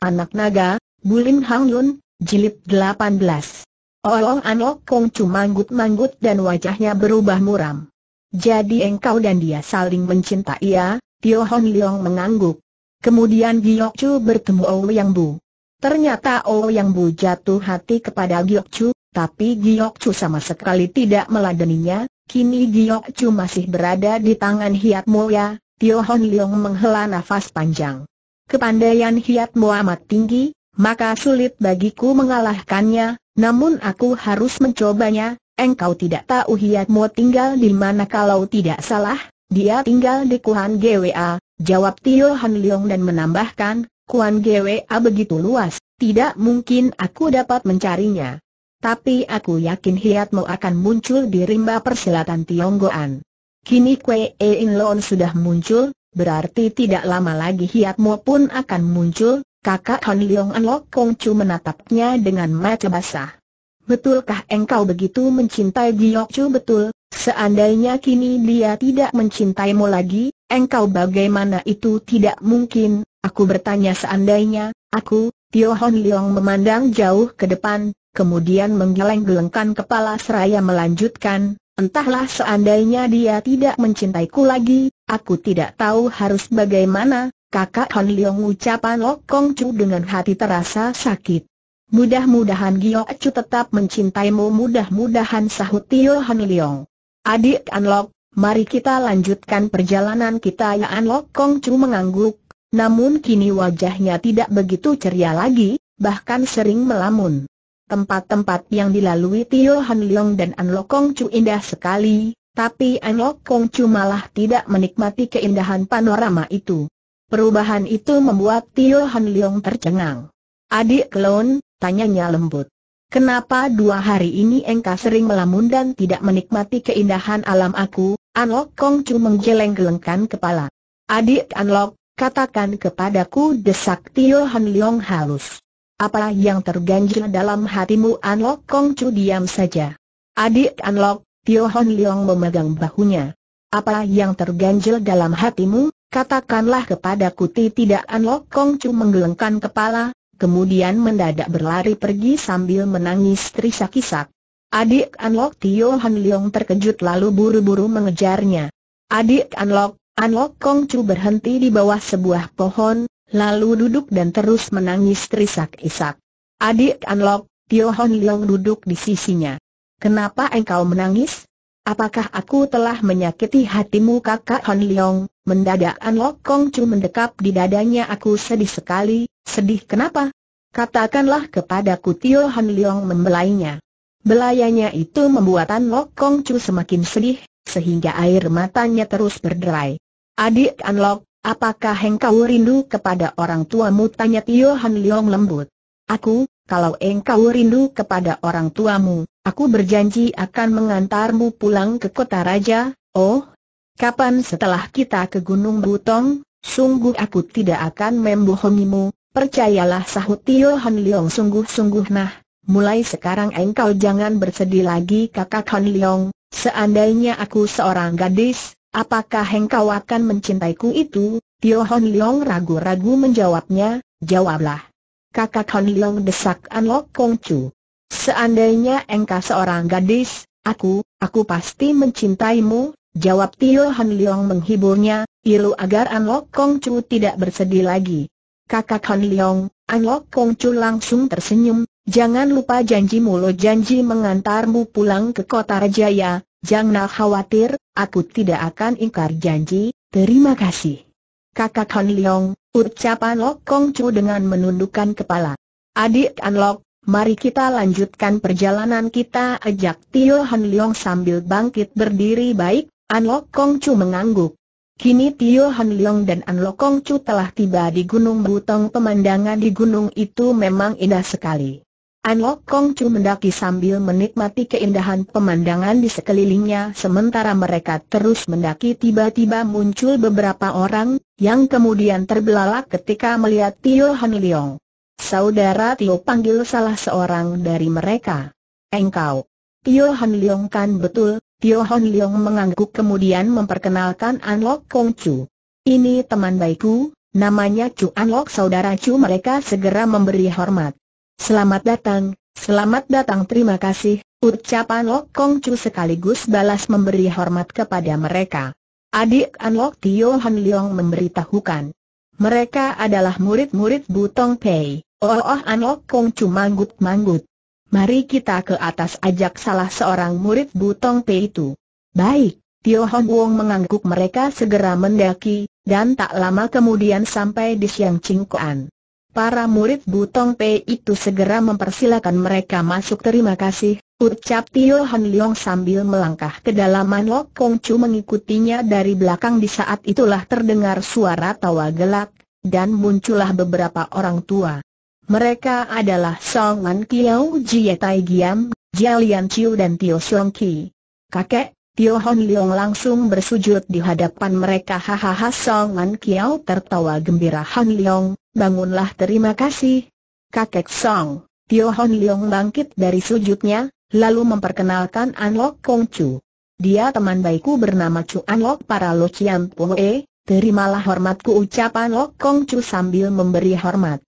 Anak Naga, Bulim Hang Yun, Jilid 18. Oong Anok Kong manggut-manggut dan wajahnya berubah muram. Jadi engkau dan dia saling mencinta, ia, ya, Tio Hon Leong mengangguk. Kemudian Giyok Chu bertemu oh Yang Bu. Ternyata Oh Yang Bu jatuh hati kepada Giyok Chu, tapi Giyok Chu sama sekali tidak meladeninya, kini Giyok Chu masih berada di tangan Hiat ya, Tio Hon Leong menghela nafas panjang kepandaian hiatmu amat tinggi, maka sulit bagiku mengalahkannya, namun aku harus mencobanya, engkau tidak tahu hiatmu tinggal di mana kalau tidak salah, dia tinggal di Kuan Gwa, jawab Tio Han Leong dan menambahkan, Kuan Gwa begitu luas, tidak mungkin aku dapat mencarinya. Tapi aku yakin hiatmu akan muncul di rimba persilatan Tionggoan. Kini Kwe In Loon sudah muncul, Berarti tidak lama lagi hiatmu pun akan muncul, kakak Han Leong An Lok Kong Chu menatapnya dengan mata basah. Betulkah engkau begitu mencintai Giyok Chu betul? Seandainya kini dia tidak mencintaimu lagi, engkau bagaimana itu tidak mungkin, aku bertanya seandainya, aku, Tio Hon Leong memandang jauh ke depan, kemudian menggeleng-gelengkan kepala seraya melanjutkan, entahlah seandainya dia tidak mencintaiku lagi, Aku tidak tahu harus bagaimana, kakak Han Leong ucapan Lok Kong Chu dengan hati terasa sakit. Mudah-mudahan Gio Chu tetap mencintaimu mudah-mudahan sahut Tio Han Leong. Adik An Lok, mari kita lanjutkan perjalanan kita ya An Lok Kong Chu mengangguk, namun kini wajahnya tidak begitu ceria lagi, bahkan sering melamun. Tempat-tempat yang dilalui Tio Han Leong dan An Lok Kong Chu indah sekali, tapi Kong Kongcu malah tidak menikmati keindahan panorama itu. Perubahan itu membuat Tio Han Leong tercengang. Adik klon, tanyanya lembut. Kenapa dua hari ini engkau sering melamun dan tidak menikmati keindahan alam aku? Anlok Chu menggeleng-gelengkan kepala. Adik Anlok, katakan kepadaku desak Tio Han Leong halus. Apa yang terganjil dalam hatimu Anlok Chu diam saja. Adik Anlok, Tio Hon Leong memegang bahunya. Apa yang terganjil dalam hatimu, katakanlah kepada Kuti tidak Anlok Kong Chu menggelengkan kepala, kemudian mendadak berlari pergi sambil menangis terisak-isak. Adik Anlok Tio Han Leong terkejut lalu buru-buru mengejarnya. Adik Anlok, Anlok Kong Chu berhenti di bawah sebuah pohon, lalu duduk dan terus menangis terisak-isak. Adik Anlok, Tio Hon Leong duduk di sisinya. Kenapa engkau menangis? Apakah aku telah menyakiti hatimu kakak Han Leong? Mendadak An Lok Kong Chu mendekap di dadanya aku sedih sekali, sedih kenapa? Katakanlah kepadaku Tio Han Leong membelainya. Belayanya itu membuat An Lok Kong Chu semakin sedih, sehingga air matanya terus berderai. Adik An Lok, apakah engkau rindu kepada orang tuamu? Tanya Tio Han Leong lembut. Aku, kalau engkau rindu kepada orang tuamu, Aku berjanji akan mengantarmu pulang ke kota raja, oh, kapan setelah kita ke Gunung Butong, sungguh aku tidak akan membohongimu, percayalah sahut Tio Han Leong sungguh-sungguh nah, mulai sekarang engkau jangan bersedih lagi kakak Han Leong, seandainya aku seorang gadis, apakah engkau akan mencintaiku itu, Tio Han Leong ragu-ragu menjawabnya, jawablah. Kakak Han Leong desak An Lok Kong Chu. Seandainya engkau seorang gadis, aku, aku pasti mencintaimu, jawab Tio Han Leong menghiburnya, ilu agar An Lok Kong Chu tidak bersedih lagi. Kakak Han Leong, An Lok Kong Chu langsung tersenyum, jangan lupa janjimu lo janji mengantarmu pulang ke kota Rajaya, jangan khawatir, aku tidak akan ingkar janji, terima kasih. Kakak Han Leong, ucapan Lok Kong Chu dengan menundukkan kepala. Adik An Lok, mari kita lanjutkan perjalanan kita ajak Tio Han Leong sambil bangkit berdiri baik, An Lok Kong Chu mengangguk. Kini Tio Han Leong dan An Lok Kong Chu telah tiba di Gunung Butong pemandangan di gunung itu memang indah sekali. An Lok Kong Chu mendaki sambil menikmati keindahan pemandangan di sekelilingnya sementara mereka terus mendaki tiba-tiba muncul beberapa orang, yang kemudian terbelalak ketika melihat Tio Han Leong. Saudara Tio panggil salah seorang dari mereka. Engkau. Tio Han Leong kan betul, Tio Han Leong mengangguk kemudian memperkenalkan An Lok Kong Chu. Ini teman baikku, namanya Chu An Lok saudara Chu mereka segera memberi hormat. Selamat datang, selamat datang terima kasih, ucapan Lok Kong Chu sekaligus balas memberi hormat kepada mereka. Adik An Lok Tio Han Leong memberitahukan. Mereka adalah murid-murid Butong Pei. Oh, oh Anok Kong cuma manggut-manggut. Mari kita ke atas ajak salah seorang murid Butong Pei itu. Baik, Tio Hon Wong mengangguk mereka segera mendaki, dan tak lama kemudian sampai di Siang Cingkoan. Para murid Butong Pei itu segera mempersilakan mereka masuk terima kasih, ucap Tio Hon Leong sambil melangkah ke dalam Lok Kong Chu mengikutinya dari belakang di saat itulah terdengar suara tawa gelak, dan muncullah beberapa orang tua. Mereka adalah Song An Kiao Jie Tai Giam, Jia Lian Chiu dan Tio Siong Ki. Kakek, Tio Hon Leong langsung bersujud di hadapan mereka hahaha Song An Kiao tertawa gembira Hon Leong, bangunlah terima kasih. Kakek Song, Tio Hon Leong bangkit dari sujudnya, lalu memperkenalkan An Lok Kong Chu. Dia teman baikku bernama Chu An Lok para Lo Chiam Pung E, terimalah hormatku ucapan Lok Kong Chu sambil memberi hormat.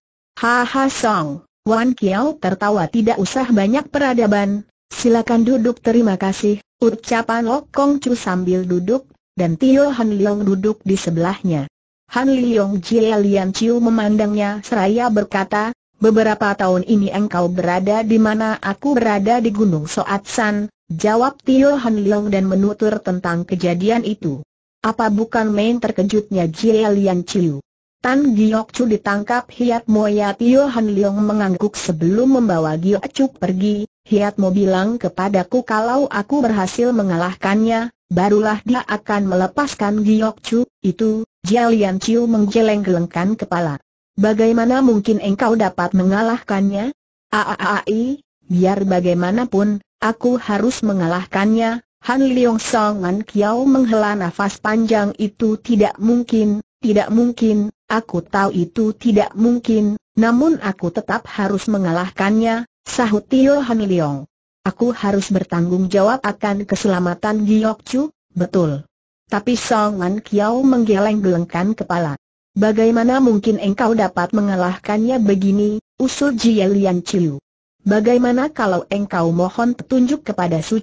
Haha Song, Wan Kiao tertawa tidak usah banyak peradaban, silakan duduk terima kasih, ucapan Lok Kong Chu sambil duduk, dan Tio Han Leong duduk di sebelahnya. Han Leong Jie Lian Chiu memandangnya seraya berkata, beberapa tahun ini engkau berada di mana aku berada di Gunung Soat San, jawab Tio Han Leong dan menutur tentang kejadian itu. Apa bukan main terkejutnya Jie Lian Chiu? Tan Giok Chu ditangkap Hiat Moya Tio Han Leong mengangguk sebelum membawa Giok Chu pergi. Hiat Mo bilang kepadaku kalau aku berhasil mengalahkannya, barulah dia akan melepaskan Giok Chu. Itu, Jialian Chiu menggeleng-gelengkan kepala. Bagaimana mungkin engkau dapat mengalahkannya? Aaai, biar bagaimanapun, aku harus mengalahkannya. Han Leong Song An Kiao menghela nafas panjang itu tidak mungkin, tidak mungkin, aku tahu itu tidak mungkin, namun aku tetap harus mengalahkannya, sahut Tio Han Aku harus bertanggung jawab akan keselamatan Giyok Chu, betul. Tapi Song An Kiao menggeleng-gelengkan kepala. Bagaimana mungkin engkau dapat mengalahkannya begini, usul Jie Lian Chiu. Bagaimana kalau engkau mohon petunjuk kepada Su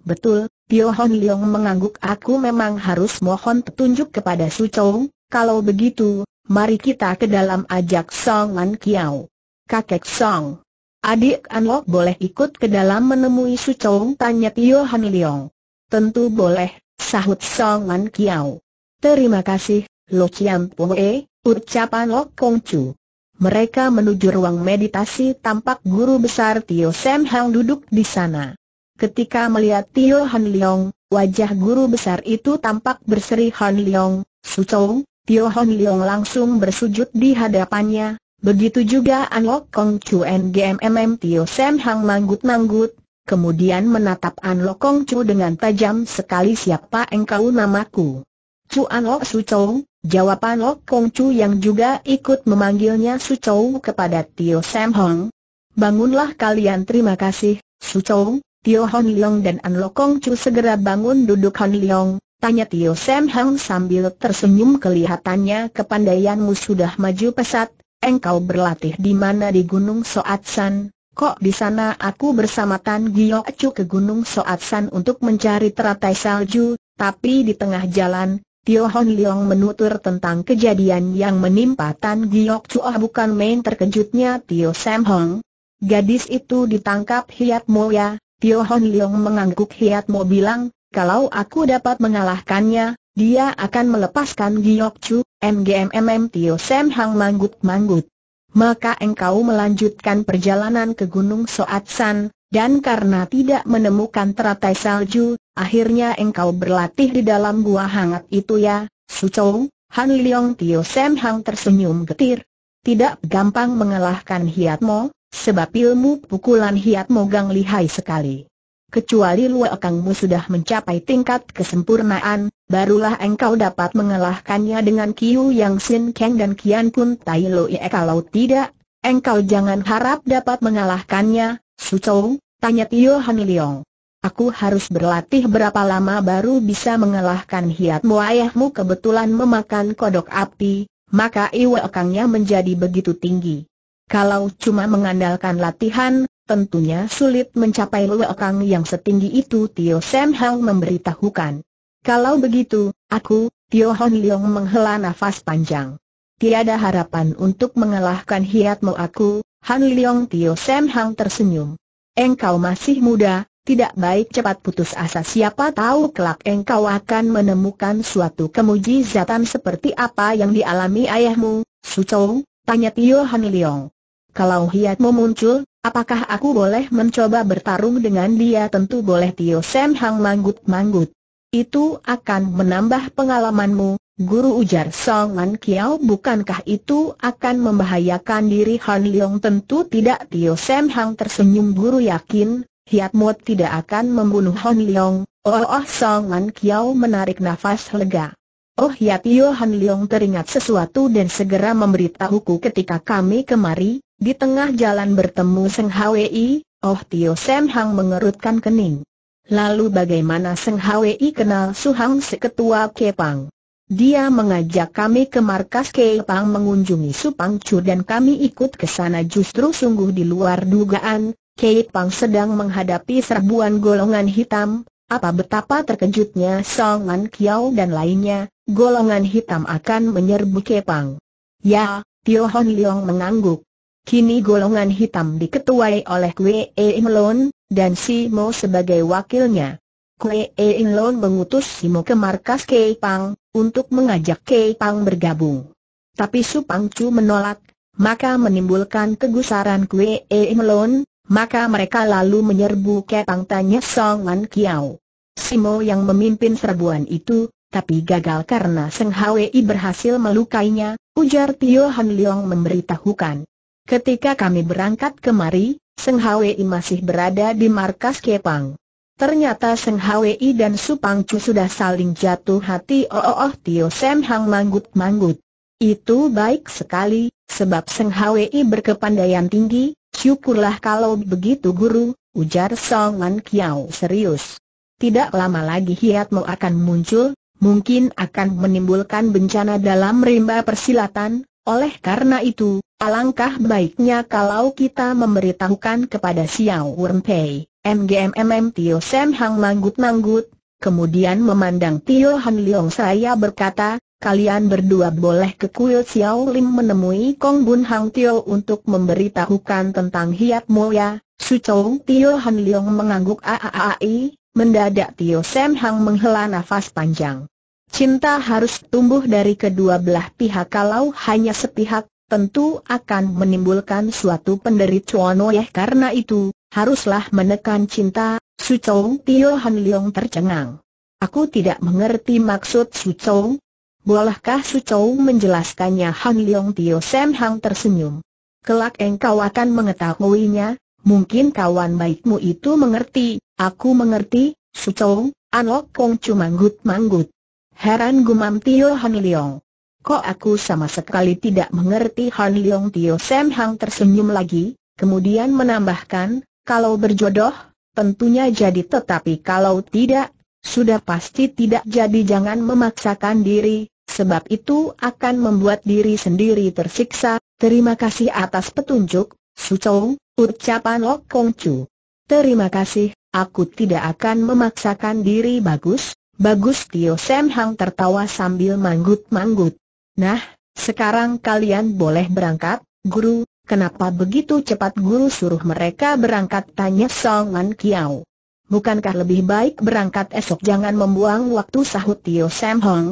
Betul, Pio Hon Leong mengangguk aku memang harus mohon petunjuk kepada Su Chou, kalau begitu, mari kita ke dalam ajak Song An Kiao. Kakek Song. Adik An Lok boleh ikut ke dalam menemui Su Chou tanya Pio Hon Leong. Tentu boleh, sahut Song An Kiao. Terima kasih, Lo Chiam E, ucapan Lok Kong Chu. Mereka menuju ruang meditasi tampak guru besar Tio Sam Hang duduk di sana. Ketika melihat Tio Han Leong, wajah guru besar itu tampak berseri Han Leong, Chou, Tio Han Leong langsung bersujud di hadapannya, begitu juga An Lok Kong N G M M Tio Sam Hang manggut-manggut, kemudian menatap An Lok Kong Chu dengan tajam sekali siapa engkau namaku. Chu Su Chou, jawab An Lok Kong Chu yang juga ikut memanggilnya Su Chou kepada Tio Sam Hang. Bangunlah kalian terima kasih, Su Chou. Tio Hon Leong dan An Lokong Chu segera bangun duduk Hon Leong, tanya Tio Sam Hang sambil tersenyum kelihatannya kepandaianmu sudah maju pesat, engkau berlatih di mana di Gunung Soat San, kok di sana aku bersama Tan Gio Chu ke Gunung Soat San untuk mencari teratai salju, tapi di tengah jalan, Tio Hon Leong menutur tentang kejadian yang menimpa Tan Giok ah oh, bukan main terkejutnya Tio Sam Hong. Gadis itu ditangkap Hiat Moya, Tio Hon Leong mengangguk mau bilang, kalau aku dapat mengalahkannya, dia akan melepaskan Giok Chu, MGMMM Tio Sam Hang manggut-manggut. Maka engkau melanjutkan perjalanan ke Gunung Soat San, dan karena tidak menemukan teratai salju, akhirnya engkau berlatih di dalam gua hangat itu ya, Su Chou. Han Leong Tio Sam Hang tersenyum getir. Tidak gampang mengalahkan Mo? Sebab ilmu pukulan hiat mogang lihai sekali. Kecuali luakangmu sudah mencapai tingkat kesempurnaan, barulah engkau dapat mengalahkannya dengan Kiu Yang Sin Kang dan Kian Pun Tai Loe kalau tidak, engkau jangan harap dapat mengalahkannya, Su Chou, tanya Tio Han Leong. Aku harus berlatih berapa lama baru bisa mengalahkan hiatmu ayahmu kebetulan memakan kodok api, maka iwakangnya menjadi begitu tinggi. Kalau cuma mengandalkan latihan, tentunya sulit mencapai luekang yang setinggi itu Tio Sam Hang memberitahukan. Kalau begitu, aku, Tio Hon Leong menghela nafas panjang. Tiada harapan untuk mengalahkan hiatmu aku, Han Leong Tio Sam Hang tersenyum. Engkau masih muda, tidak baik cepat putus asa siapa tahu kelak engkau akan menemukan suatu kemujizatan seperti apa yang dialami ayahmu, Su Chou, tanya Tio Han Leong. Kalau Hiat muncul, apakah aku boleh mencoba bertarung dengan dia? Tentu boleh Tio Sam Hang manggut-manggut. Itu akan menambah pengalamanmu, Guru ujar Song Man Kiao bukankah itu akan membahayakan diri Han Leong tentu tidak Tio Sam Hang tersenyum guru yakin, Hiat Mot tidak akan membunuh Han Leong, oh, oh, Song Man Kiao menarik nafas lega. Oh Hiat ya, Tio Han Leong teringat sesuatu dan segera memberitahuku ketika kami kemari, di tengah jalan bertemu Seng Hwi, Oh Tio Sam Hang mengerutkan kening. Lalu bagaimana Seng Hwi kenal Su Hang seketua Kepang? Dia mengajak kami ke markas Kepang mengunjungi Su Pang Chu dan kami ikut ke sana justru sungguh di luar dugaan, Kepang sedang menghadapi serbuan golongan hitam, apa betapa terkejutnya Song Man Kiao dan lainnya, golongan hitam akan menyerbu Kepang. Ya, Tio Hon Leong mengangguk. Kini golongan hitam diketuai oleh Kwe e Inlon, dan Simo sebagai wakilnya. Kwe e Inlon mengutus Simo ke markas Kei Pang, untuk mengajak Kei Pang bergabung. Tapi Su Chu menolak, maka menimbulkan kegusaran Kwe e Inlon, maka mereka lalu menyerbu Kei Pang tanya Song Wan Kiao. Simo yang memimpin serbuan itu, tapi gagal karena Seng Hwi berhasil melukainya, ujar Tio Han Leong memberitahukan. Ketika kami berangkat kemari, Seng Hwi masih berada di markas Kepang. Ternyata Seng Hwi dan Supang Chu sudah saling jatuh hati oh oh, oh Tio Sam Hang manggut-manggut. Itu baik sekali, sebab Seng Hwi berkepandaian tinggi, syukurlah kalau begitu guru, ujar Song Man Kiao serius. Tidak lama lagi hiatmu akan muncul, mungkin akan menimbulkan bencana dalam rimba persilatan, oleh karena itu, Alangkah baiknya kalau kita memberitahukan kepada Xiao Wenpei. MGMM Tio Sam Hang manggut-manggut, kemudian memandang Tio Han Leong saya berkata, kalian berdua boleh ke kuil Xiao Lim menemui Kong Bun Hang Tio untuk memberitahukan tentang hiat mulia, Sucong Tio Han Leong mengangguk aaai, mendadak Tio Sam Hang menghela nafas panjang. Cinta harus tumbuh dari kedua belah pihak kalau hanya sepihak tentu akan menimbulkan suatu penderitaan oleh karena itu, haruslah menekan cinta, Su Chou Tio Han Leong tercengang. Aku tidak mengerti maksud Su Chou. Bolehkah Su Chou menjelaskannya Han Leong Tio Sam Hang tersenyum. Kelak engkau akan mengetahuinya, mungkin kawan baikmu itu mengerti, aku mengerti, Su Chou, Anok Kong cuma manggut-manggut. Heran gumam Tio Han Leong. Kok aku sama sekali tidak mengerti Han Leong Tio Sam Hang tersenyum lagi, kemudian menambahkan, kalau berjodoh, tentunya jadi tetapi kalau tidak, sudah pasti tidak jadi jangan memaksakan diri, sebab itu akan membuat diri sendiri tersiksa, terima kasih atas petunjuk, Su Chou, ucapan Lok Kong Chu. Terima kasih, aku tidak akan memaksakan diri bagus, bagus Tio Sam Hang tertawa sambil manggut-manggut. Nah, sekarang kalian boleh berangkat, guru, kenapa begitu cepat guru suruh mereka berangkat tanya Song Man Kiao. Bukankah lebih baik berangkat esok jangan membuang waktu sahut Tio Sam Hong?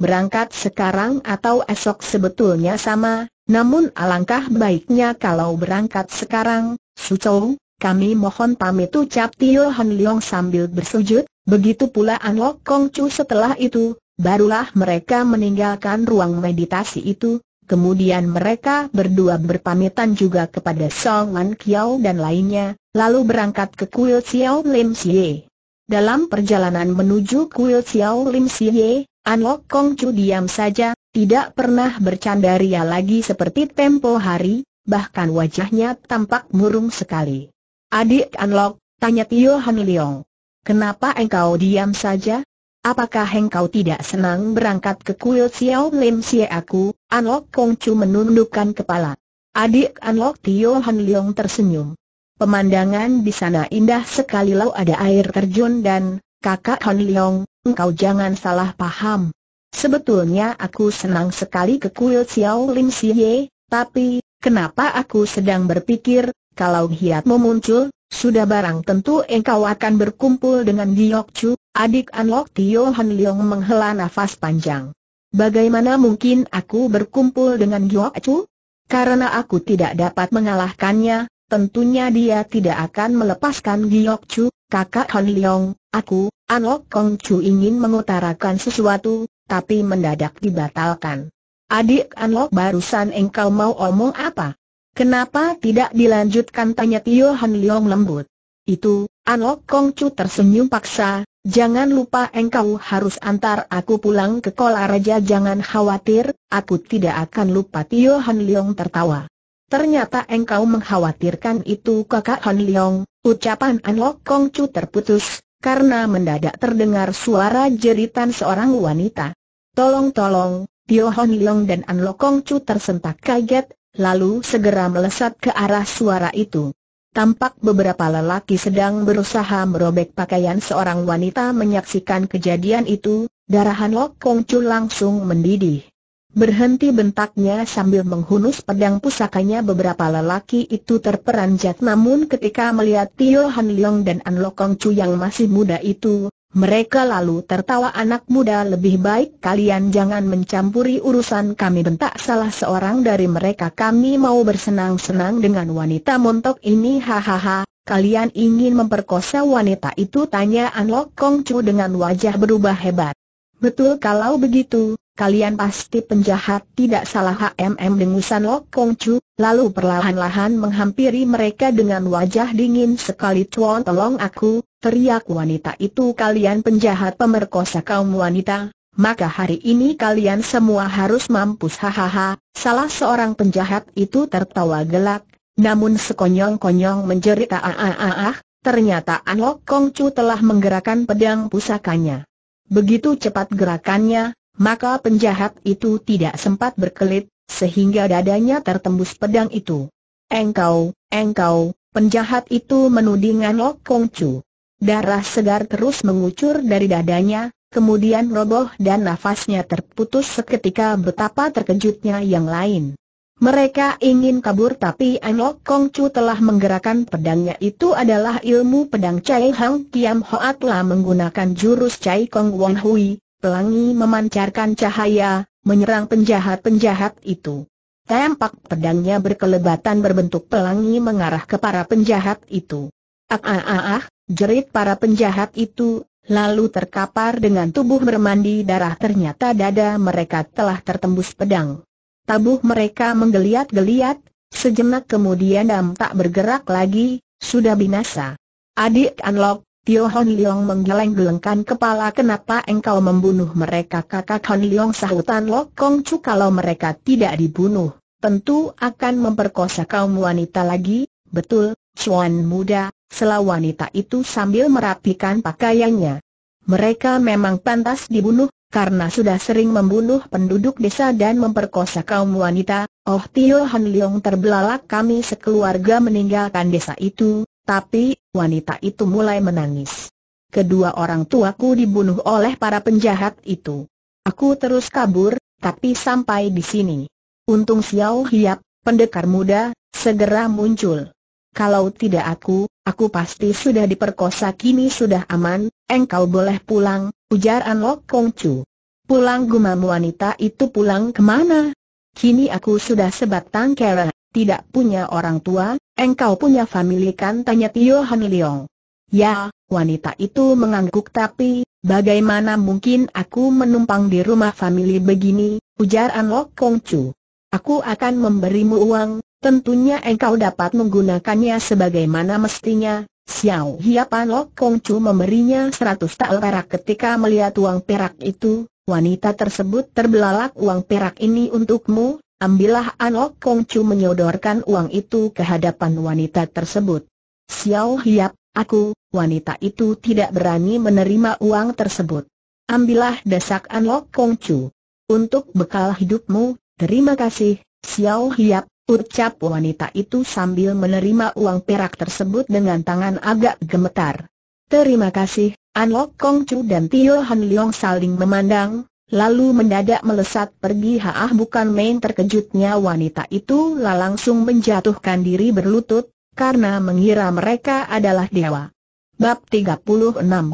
Berangkat sekarang atau esok sebetulnya sama, namun alangkah baiknya kalau berangkat sekarang, Su Chou, kami mohon pamit ucap Tio Han Leong sambil bersujud, begitu pula An Lok Kong Chu setelah itu, Barulah mereka meninggalkan ruang meditasi itu, kemudian mereka berdua berpamitan juga kepada Song Wan Kiao dan lainnya, lalu berangkat ke kuil Xiao Lim Xie. Dalam perjalanan menuju kuil Xiao Lim Xie, An Lok Kong Chu diam saja, tidak pernah bercanda ria lagi seperti tempo hari, bahkan wajahnya tampak murung sekali. Adik An Lok, tanya Tio Han Leong. Kenapa engkau diam saja? Apakah engkau tidak senang berangkat ke kuil Xiao Lim Sia aku? An Lok Kong Chu menundukkan kepala. Adik An Lok Tio Han Leong tersenyum. Pemandangan di sana indah sekali lau ada air terjun dan, kakak Han Leong, engkau jangan salah paham. Sebetulnya aku senang sekali ke kuil Xiao Lim Sia, tapi, kenapa aku sedang berpikir, kalau hiatmu muncul, sudah barang tentu engkau akan berkumpul dengan Giyok Chu, Adik Anlok Tio Han Leong menghela nafas panjang. Bagaimana mungkin aku berkumpul dengan Giok Chu? Karena aku tidak dapat mengalahkannya, tentunya dia tidak akan melepaskan Giok Chu, kakak Han Leong, aku, Anlok Kong Chu ingin mengutarakan sesuatu, tapi mendadak dibatalkan. Adik Anlok barusan engkau mau omong apa? Kenapa tidak dilanjutkan tanya Tio Han Leong lembut? Itu, Anlok Kong Chu tersenyum paksa, Jangan lupa engkau harus antar aku pulang ke Kola Raja jangan khawatir, aku tidak akan lupa Tio Han Leong tertawa. Ternyata engkau mengkhawatirkan itu kakak Han Leong, ucapan An Lok Kong Chu terputus, karena mendadak terdengar suara jeritan seorang wanita. Tolong-tolong, Tio Han Leong dan An Lok Kong Chu tersentak kaget, lalu segera melesat ke arah suara itu tampak beberapa lelaki sedang berusaha merobek pakaian seorang wanita menyaksikan kejadian itu, darahan Lok Kong Chu langsung mendidih. Berhenti bentaknya sambil menghunus pedang pusakanya beberapa lelaki itu terperanjat namun ketika melihat Tio Han Leong dan An Kong Chu yang masih muda itu, mereka lalu tertawa anak muda lebih baik kalian jangan mencampuri urusan kami bentak salah seorang dari mereka kami mau bersenang-senang dengan wanita montok ini hahaha, kalian ingin memperkosa wanita itu tanya An Lok Kong Chu dengan wajah berubah hebat. Betul kalau begitu, kalian pasti penjahat tidak salah HMM dengusan Lok Kong Chu, lalu perlahan-lahan menghampiri mereka dengan wajah dingin sekali tuan tolong aku, teriak wanita itu kalian penjahat pemerkosa kaum wanita, maka hari ini kalian semua harus mampus hahaha, salah seorang penjahat itu tertawa gelak, namun sekonyong-konyong menjerit ah, ah, ah, ah ternyata An Kong Chu telah menggerakkan pedang pusakanya. Begitu cepat gerakannya, maka penjahat itu tidak sempat berkelit, sehingga dadanya tertembus pedang itu. Engkau, engkau, penjahat itu menuding An Lok Kong Chu. Darah segar terus mengucur dari dadanya, kemudian roboh dan nafasnya terputus seketika betapa terkejutnya yang lain. Mereka ingin kabur tapi Anok Kong Chu telah menggerakkan pedangnya itu adalah ilmu pedang Chai Hang Kiam Hoa telah menggunakan jurus Chai Kong Wong Hui, pelangi memancarkan cahaya, menyerang penjahat-penjahat itu. Tampak pedangnya berkelebatan berbentuk pelangi mengarah ke para penjahat itu. Ah ah ah ah, Jerit para penjahat itu, lalu terkapar dengan tubuh bermandi darah ternyata dada mereka telah tertembus pedang. Tabuh mereka menggeliat-geliat, sejenak kemudian dam tak bergerak lagi, sudah binasa. Adik Anlok, Tio Hon Leong menggeleng-gelengkan kepala kenapa engkau membunuh mereka kakak Hon Leong sahut Lok Kong Chu kalau mereka tidak dibunuh, tentu akan memperkosa kaum wanita lagi, betul, Cuan muda, Selah wanita itu sambil merapikan pakaiannya. Mereka memang pantas dibunuh, karena sudah sering membunuh penduduk desa dan memperkosa kaum wanita, Oh Tio Han Leong terbelalak kami sekeluarga meninggalkan desa itu, tapi, wanita itu mulai menangis. Kedua orang tuaku dibunuh oleh para penjahat itu. Aku terus kabur, tapi sampai di sini. Untung Xiao Hiap, pendekar muda, segera muncul. Kalau tidak aku, Aku pasti sudah diperkosa kini sudah aman, engkau boleh pulang, ujar An Lok Kong Chu. Pulang gumam wanita itu pulang kemana? Kini aku sudah sebatang kera, tidak punya orang tua, engkau punya famili kan tanya Tio Han Leong. Ya, wanita itu mengangguk tapi, bagaimana mungkin aku menumpang di rumah famili begini, ujar An Lok Kong Chu. Aku akan memberimu uang, Tentunya engkau dapat menggunakannya sebagaimana mestinya. Xiao Hiapan Lok Kong Chu memberinya seratus tal perak ketika melihat uang perak itu, wanita tersebut terbelalak uang perak ini untukmu, ambillah Lok Kong Chu menyodorkan uang itu ke hadapan wanita tersebut. Xiao Hiap, aku, wanita itu tidak berani menerima uang tersebut. Ambillah desak Lok Kong Chu. Untuk bekal hidupmu, terima kasih, Xiao Hiap, Ucap wanita itu sambil menerima uang perak tersebut dengan tangan agak gemetar. Terima kasih, An Lok Kong Chu dan Tio Han Leong saling memandang, lalu mendadak melesat pergi haah bukan main terkejutnya wanita itu lah langsung menjatuhkan diri berlutut, karena mengira mereka adalah dewa. Bab 36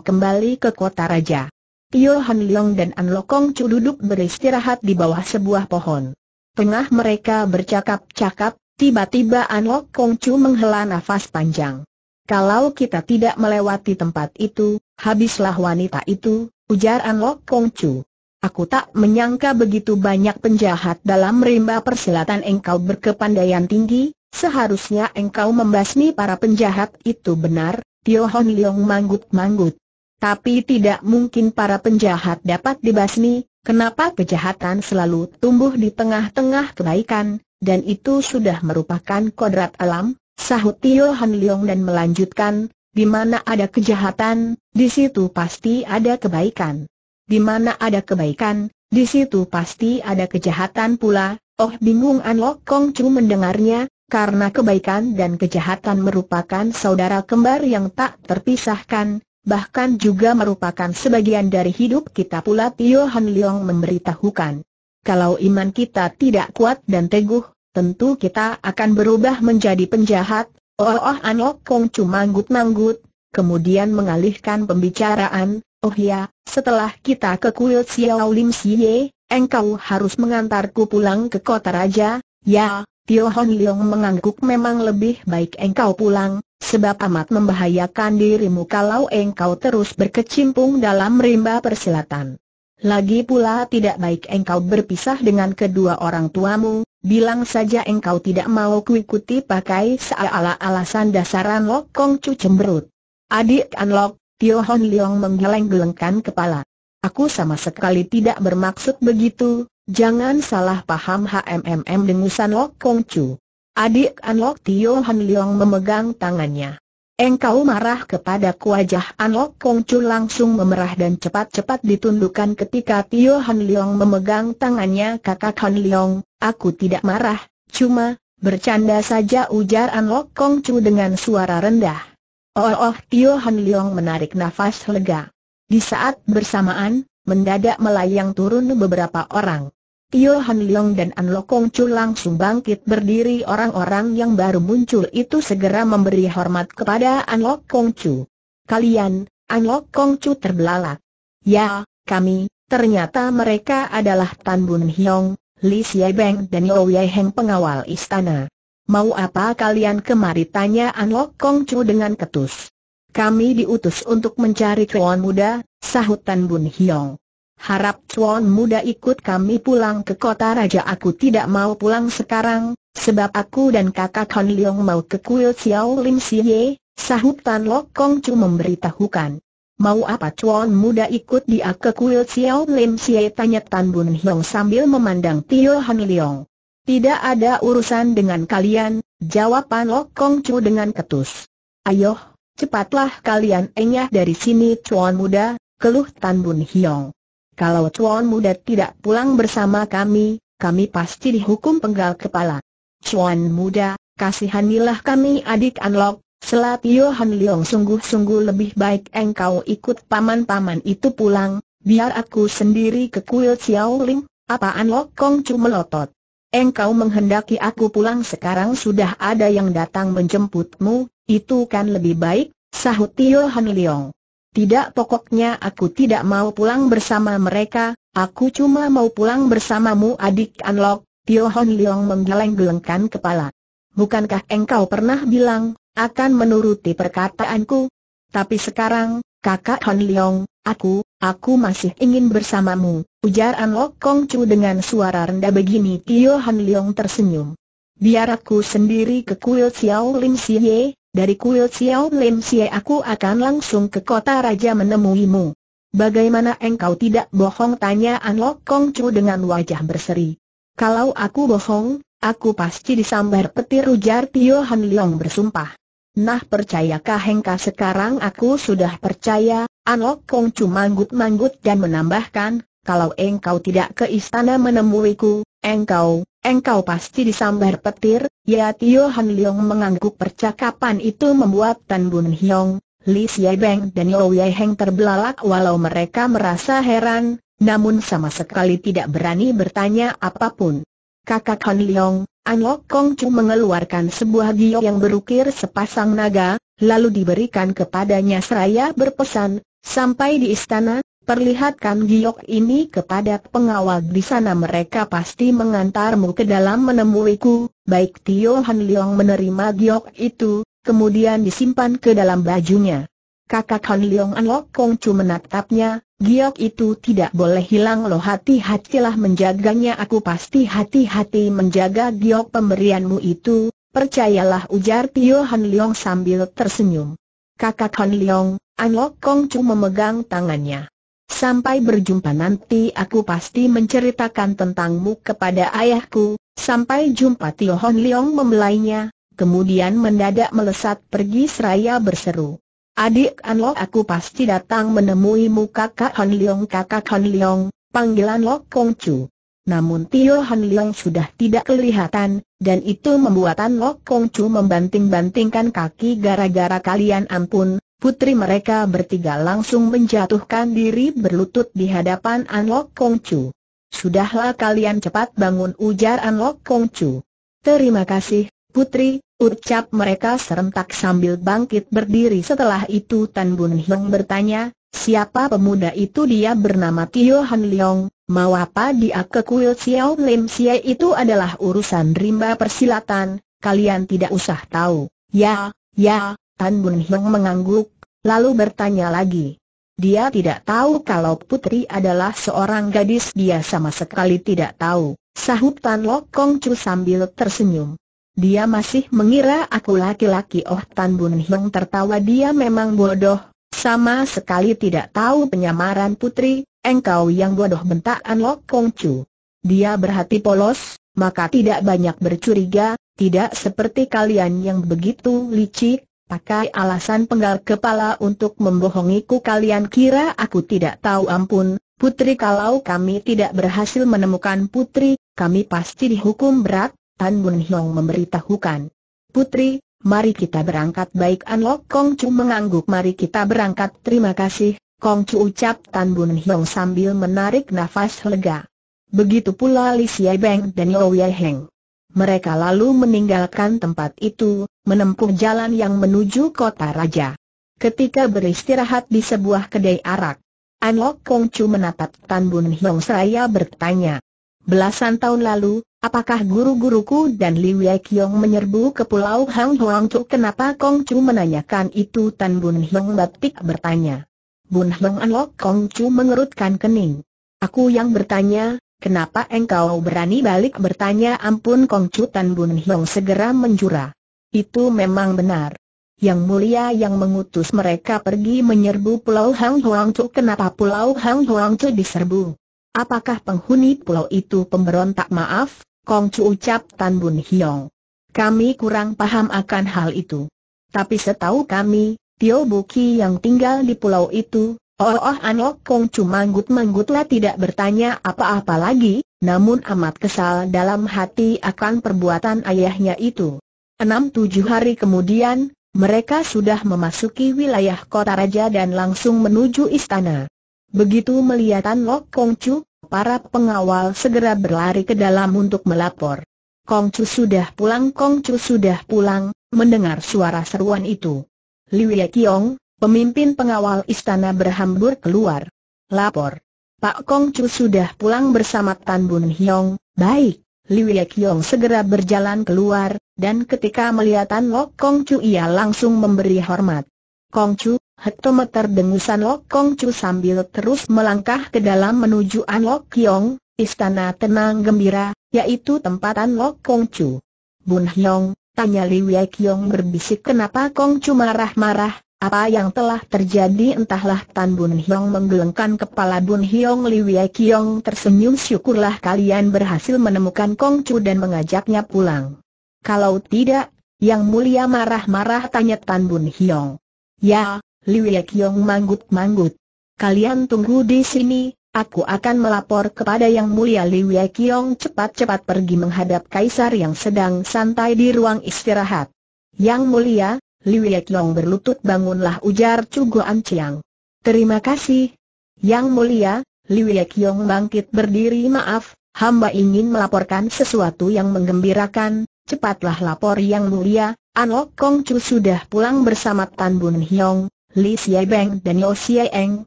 Kembali ke Kota Raja Tio Han Leong dan An Lok Kong Chu duduk beristirahat di bawah sebuah pohon. Tengah mereka bercakap-cakap, tiba-tiba Anlok Chu menghela nafas panjang. Kalau kita tidak melewati tempat itu, habislah wanita itu, ujar Anlok Chu. Aku tak menyangka begitu banyak penjahat dalam rimba persilatan engkau berkepandaian tinggi, seharusnya engkau membasmi para penjahat itu benar, Tio Hon Leong manggut-manggut. Tapi tidak mungkin para penjahat dapat dibasmi, kenapa kejahatan selalu tumbuh di tengah-tengah kebaikan, dan itu sudah merupakan kodrat alam, sahut Tio Han Leong dan melanjutkan, di mana ada kejahatan, di situ pasti ada kebaikan. Di mana ada kebaikan, di situ pasti ada kejahatan pula, oh bingung An Lok Kong Chu mendengarnya, karena kebaikan dan kejahatan merupakan saudara kembar yang tak terpisahkan, bahkan juga merupakan sebagian dari hidup kita pula Tio Han Leong memberitahukan. Kalau iman kita tidak kuat dan teguh, tentu kita akan berubah menjadi penjahat. Oh, oh Lok Kong cuma manggut-manggut, kemudian mengalihkan pembicaraan, oh ya, setelah kita ke kuil Xiao Lim Xie, engkau harus mengantarku pulang ke kota raja, ya, Tio Hon Leong mengangguk memang lebih baik engkau pulang, sebab amat membahayakan dirimu kalau engkau terus berkecimpung dalam rimba persilatan. Lagi pula tidak baik engkau berpisah dengan kedua orang tuamu, bilang saja engkau tidak mau kuikuti pakai seala alasan dasaran Lok Kong Chu cemberut. Adik An Lok, Tio Hon Leong menggeleng-gelengkan kepala. Aku sama sekali tidak bermaksud begitu, jangan salah paham HMMM dengusan Lok Kong Chu. Adik Anlok Tio Han Leong memegang tangannya. Engkau marah kepada ku wajah Anlok Kong Chu langsung memerah dan cepat-cepat ditundukkan ketika Tio Han Leong memegang tangannya kakak Han Leong, aku tidak marah, cuma, bercanda saja ujar Anlok Kong Chu dengan suara rendah. Oh, oh Tio Han Leong menarik nafas lega. Di saat bersamaan, mendadak melayang turun beberapa orang. Tio Han Leong dan An Lokong Chu langsung bangkit berdiri orang-orang yang baru muncul itu segera memberi hormat kepada An Lokong Chu. Kalian, An Lokong Chu terbelalak. Ya, kami, ternyata mereka adalah Tan Bun Hiong, Li Xiaobeng dan Yao Yai Heng pengawal istana. Mau apa kalian kemari tanya An Lok Chu dengan ketus. Kami diutus untuk mencari tuan muda, sahut Tan Bun Hiong. Harap Chuan muda ikut kami pulang ke kota raja Aku tidak mau pulang sekarang, sebab aku dan kakak Han Leong mau ke kuil Xiao Lim Siye, sahut Tan Lok Kong Chu memberitahukan. Mau apa Chuan muda ikut dia ke kuil Xiao Lim Siye tanya Tan Bun Hiong sambil memandang Tio Han Leong. Tidak ada urusan dengan kalian, jawab Pan Lok Kong Chu dengan ketus. Ayoh, cepatlah kalian enyah dari sini Chuan muda, keluh Tan Bun Hiong. Kalau Tuan Muda tidak pulang bersama kami, kami pasti dihukum penggal kepala. Tuan Muda, kasihanilah kami adik Anlok, Selat Yohan Leong sungguh-sungguh lebih baik engkau ikut paman-paman itu pulang, biar aku sendiri ke kuil Xiao Ling, apa Anlok Kong Chu melotot. Engkau menghendaki aku pulang sekarang sudah ada yang datang menjemputmu, itu kan lebih baik, sahut Yohan Leong. Tidak pokoknya aku tidak mau pulang bersama mereka, aku cuma mau pulang bersamamu adik Anlok, Tio Hon Leong menggeleng-gelengkan kepala. Bukankah engkau pernah bilang, akan menuruti perkataanku? Tapi sekarang, kakak Hon Leong, aku, aku masih ingin bersamamu, ujar Anlok Kong Chu dengan suara rendah begini Tio Hon Leong tersenyum. Biar aku sendiri ke kuil Xiao Lim Si Ye, dari kuil Xiao Lim Xie aku akan langsung ke kota raja menemuimu. Bagaimana engkau tidak bohong tanya An Lok Kong Chu dengan wajah berseri. Kalau aku bohong, aku pasti disambar petir ujar Tio Han Leong bersumpah. Nah percayakah hengka? sekarang aku sudah percaya, An Lok Kong Chu manggut-manggut dan menambahkan, kalau engkau tidak ke istana menemuiku, engkau, Engkau pasti disambar petir, ya Tio Han Leong mengangguk percakapan itu membuat Tan Bun Hiong, Li Beng dan Yo Wei Heng terbelalak walau mereka merasa heran, namun sama sekali tidak berani bertanya apapun. Kakak Han Leong, An Lok Kong Chu mengeluarkan sebuah gio yang berukir sepasang naga, lalu diberikan kepadanya seraya berpesan, sampai di istana, Perlihatkan giok ini kepada pengawal di sana mereka pasti mengantarmu ke dalam menemuiku, baik Tio Han Leong menerima giok itu, kemudian disimpan ke dalam bajunya. Kakak Han Leong An Lok Kong Chu menatapnya, giok itu tidak boleh hilang loh hati-hatilah menjaganya aku pasti hati-hati menjaga giok pemberianmu itu, percayalah ujar Tio Han Leong sambil tersenyum. Kakak Han Leong, An Lok Kong Chu memegang tangannya. Sampai berjumpa nanti aku pasti menceritakan tentangmu kepada ayahku. Sampai jumpa Tio Hon Leong membelainya, kemudian mendadak melesat pergi seraya berseru. Adik Anlo aku pasti datang menemuimu kakak Hon Leong kakak Hon Leong, panggilan Lok Kong Chu. Namun Tio Hon Leong sudah tidak kelihatan, dan itu membuatan An Kong Chu membanting-bantingkan kaki gara-gara kalian ampun, putri mereka bertiga langsung menjatuhkan diri berlutut di hadapan Anlok Chu. Sudahlah kalian cepat bangun ujar Anlok Chu. Terima kasih, putri, ucap mereka serentak sambil bangkit berdiri setelah itu Tan Bun Hiong bertanya, siapa pemuda itu dia bernama Tio Han Leong, mau apa dia ke kuil Xiao Lim Xie itu adalah urusan rimba persilatan, kalian tidak usah tahu. Ya, ya, Tan Bun Heng mengangguk, lalu bertanya lagi. Dia tidak tahu kalau putri adalah seorang gadis dia sama sekali tidak tahu, sahut Tan Lok Kong Chu sambil tersenyum. Dia masih mengira aku laki-laki Oh Tan Bun Heng tertawa dia memang bodoh, sama sekali tidak tahu penyamaran putri, engkau yang bodoh bentak An Lok Kong Chu. Dia berhati polos, maka tidak banyak bercuriga, tidak seperti kalian yang begitu licik, Pakai alasan penggal kepala untuk membohongiku kalian kira aku tidak tahu ampun, putri kalau kami tidak berhasil menemukan putri, kami pasti dihukum berat, Tan Bun Hiong memberitahukan. Putri, mari kita berangkat baik An Lok Kong Chu mengangguk mari kita berangkat terima kasih, Kong Chu ucap Tan Bun Hiong sambil menarik nafas lega. Begitu pula Li Xie Beng dan Yao Ye Heng. Mereka lalu meninggalkan tempat itu, menempuh jalan yang menuju kota raja. Ketika beristirahat di sebuah kedai arak, An Lok Kong Chu menatap Tan Bun Hiong seraya bertanya. Belasan tahun lalu, apakah guru-guruku dan Li Wei Kiong menyerbu ke pulau Hang Huang Chu? Kenapa Kong Chu menanyakan itu? Tan Bun Hiong batik bertanya. Bun Hiong An Lok Kong Chu mengerutkan kening. Aku yang bertanya, Kenapa engkau berani balik bertanya ampun Kongcu Tan Bun Hiong segera menjura. Itu memang benar. Yang mulia yang mengutus mereka pergi menyerbu Pulau Hang Huang Chu Kenapa Pulau Hang Huang Chu diserbu? Apakah penghuni pulau itu pemberontak maaf? Kongcu ucap Tan Bun Hiong. Kami kurang paham akan hal itu. Tapi setahu kami, Tio Buki yang tinggal di pulau itu, Oh, oh Anok Kong cuma manggut-manggutlah tidak bertanya apa-apa lagi, namun amat kesal dalam hati akan perbuatan ayahnya itu. Enam tujuh hari kemudian, mereka sudah memasuki wilayah kota raja dan langsung menuju istana. Begitu melihat Anok Kong Chu, para pengawal segera berlari ke dalam untuk melapor. Kong Chu sudah pulang, Kong Chu sudah pulang, mendengar suara seruan itu. Liu Ye Kiong, Pemimpin pengawal istana berhambur keluar. Lapor. Pak Kong Chu sudah pulang bersama Tan Bun Hiong, baik. Liu Ye Kiong segera berjalan keluar, dan ketika melihat Tan Lok Kong Chu ia langsung memberi hormat. Kong Chu, hektometer dengusan Lok Kong Chu sambil terus melangkah ke dalam menuju An Lok Kiong, istana tenang gembira, yaitu tempat An Lok Kong Chu. Bun Hiong, tanya Liu Ye Kiong berbisik kenapa Kong Chu marah-marah, apa yang telah terjadi entahlah Tan Bun Hiong menggelengkan kepala Bun Hiong Li Wei Kiong tersenyum syukurlah kalian berhasil menemukan Kong Chu dan mengajaknya pulang. Kalau tidak, yang mulia marah-marah tanya Tan Bun Hiong. Ya, Li Wei Kiong manggut-manggut. Kalian tunggu di sini, aku akan melapor kepada yang mulia Li Wei Kiong cepat-cepat pergi menghadap kaisar yang sedang santai di ruang istirahat. Yang mulia, Liu Yong berlutut bangunlah ujar Chu Anciang. Terima kasih. Yang mulia, Liu Yong bangkit berdiri maaf, hamba ingin melaporkan sesuatu yang menggembirakan, cepatlah lapor yang mulia, Anok Kong Chu sudah pulang bersama Tan Bun Hyong, Li Beng dan Yo Xiaeng,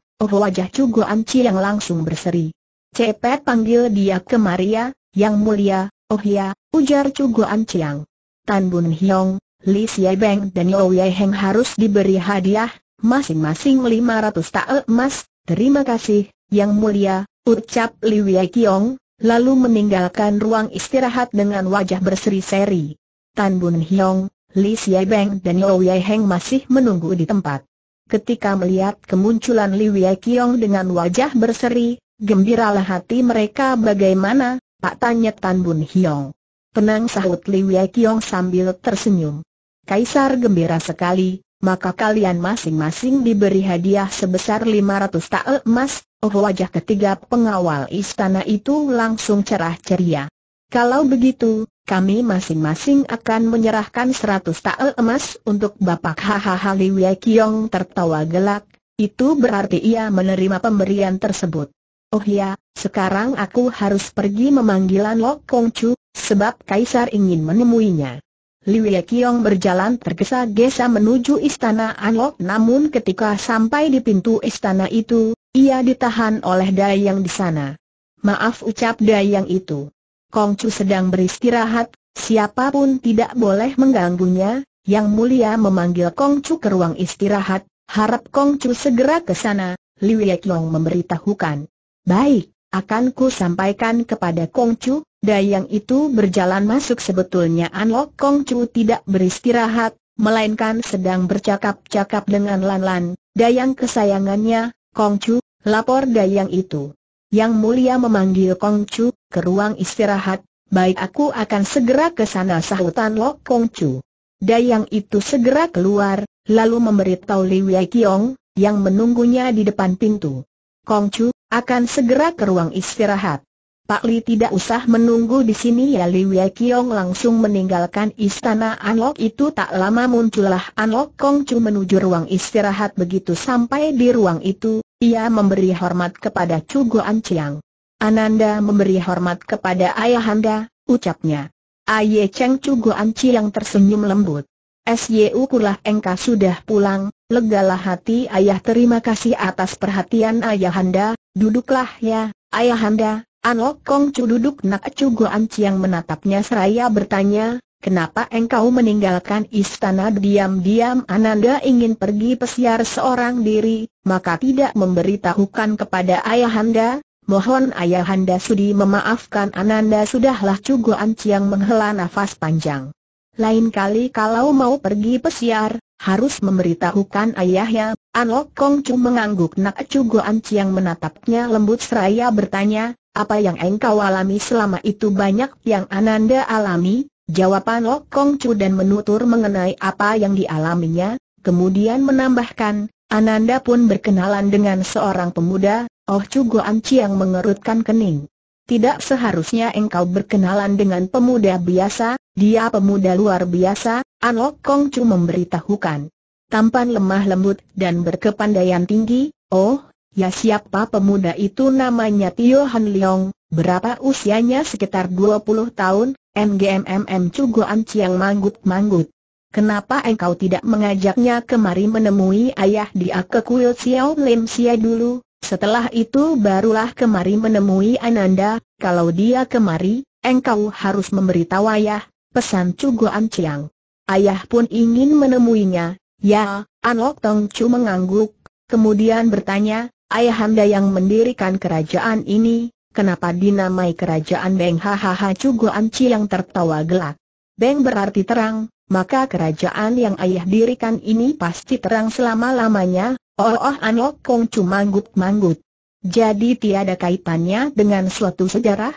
oh wajah Chu Anciang Chiang langsung berseri. Cepet panggil dia kemari ya, yang mulia, oh ya, ujar Chu Anciang. Tan Bun Hyong, Li Xiaobeng dan Yao Yeheng harus diberi hadiah, masing-masing 500 tael emas, terima kasih, Yang Mulia, ucap Li Weqiong, lalu meninggalkan ruang istirahat dengan wajah berseri-seri. Tan Bun Hiong, Li Xiaobeng dan Yao Yeheng masih menunggu di tempat. Ketika melihat kemunculan Li Weqiong dengan wajah berseri, gembiralah hati mereka bagaimana, Pak tanya Tan Bun Hiong. Tenang sahut Li Weqiong sambil tersenyum. Kaisar gembira sekali, maka kalian masing-masing diberi hadiah sebesar 500 tael emas, oh wajah ketiga pengawal istana itu langsung cerah ceria. Kalau begitu, kami masing-masing akan menyerahkan 100 tael emas untuk Bapak Hahaha Liwia Kiong tertawa gelak, itu berarti ia menerima pemberian tersebut. Oh ya, sekarang aku harus pergi memanggilan Lok Kong Chu, sebab Kaisar ingin menemuinya. Liu Yekiong berjalan tergesa-gesa menuju istana Anlok namun ketika sampai di pintu istana itu, ia ditahan oleh Dayang di sana. Maaf ucap Dayang itu. Kongcu sedang beristirahat, siapapun tidak boleh mengganggunya, yang mulia memanggil Kongcu ke ruang istirahat, harap Kongcu segera ke sana, Liu Yekiong memberitahukan. Baik, akan ku sampaikan kepada Kongcu, Dayang itu berjalan masuk sebetulnya An Lok Kong Chu tidak beristirahat, melainkan sedang bercakap-cakap dengan Lan Lan, Dayang kesayangannya, Kong Chu, lapor Dayang itu. Yang mulia memanggil Kong Chu ke ruang istirahat, baik aku akan segera ke sana sahut An Lok Kong Chu. Dayang itu segera keluar, lalu memberitahu Li Wei Kiong, yang menunggunya di depan pintu. Kong Chu, akan segera ke ruang istirahat. Pak Li tidak usah menunggu di sini ya Li Wei Kiong langsung meninggalkan istana Anlok itu tak lama muncullah Anlok Kong Chu menuju ruang istirahat begitu sampai di ruang itu, ia memberi hormat kepada Chu Goan Chiang. Ananda memberi hormat kepada ayahanda, ucapnya. Aye Cheng Chu Goan Chiang tersenyum lembut. SYU kulah engkau sudah pulang, legalah hati ayah terima kasih atas perhatian ayahanda, duduklah ya, ayahanda, An Lok Kong Chu duduk nak Chu An Chiang menatapnya seraya bertanya, kenapa engkau meninggalkan istana diam-diam Ananda ingin pergi pesiar seorang diri, maka tidak memberitahukan kepada ayahanda, mohon ayahanda sudi memaafkan Ananda sudahlah Chu An Chiang menghela nafas panjang. Lain kali kalau mau pergi pesiar, harus memberitahukan ayahnya. An Lok Kong Chu mengangguk nak Chu An Chiang menatapnya lembut seraya bertanya, apa yang engkau alami selama itu banyak yang Ananda alami, jawaban Lok Kong Chu dan menutur mengenai apa yang dialaminya, kemudian menambahkan, Ananda pun berkenalan dengan seorang pemuda, Oh Chu Goan yang mengerutkan kening. Tidak seharusnya engkau berkenalan dengan pemuda biasa, dia pemuda luar biasa, An Lok Kong Chu memberitahukan. Tampan lemah lembut dan berkepandaian tinggi, oh, Ya siapa pemuda itu namanya Tio Han Leong, berapa usianya sekitar 20 tahun, MGMMM cuguan Ciang manggut-manggut. Kenapa engkau tidak mengajaknya kemari menemui ayah dia ke kuil Xiao Lim Xia dulu, setelah itu barulah kemari menemui Ananda, kalau dia kemari, engkau harus memberitahu ayah, pesan cuguan Ciang. Ayah pun ingin menemuinya, ya, An Lok Tong Chu mengangguk, kemudian bertanya, Ayahanda yang mendirikan kerajaan ini, kenapa dinamai kerajaan Beng hahaha Cugo Anci yang tertawa gelak. Beng berarti terang, maka kerajaan yang ayah dirikan ini pasti terang selama-lamanya, oh oh Anok Kong cuma manggut-manggut. Jadi tiada kaitannya dengan suatu sejarah?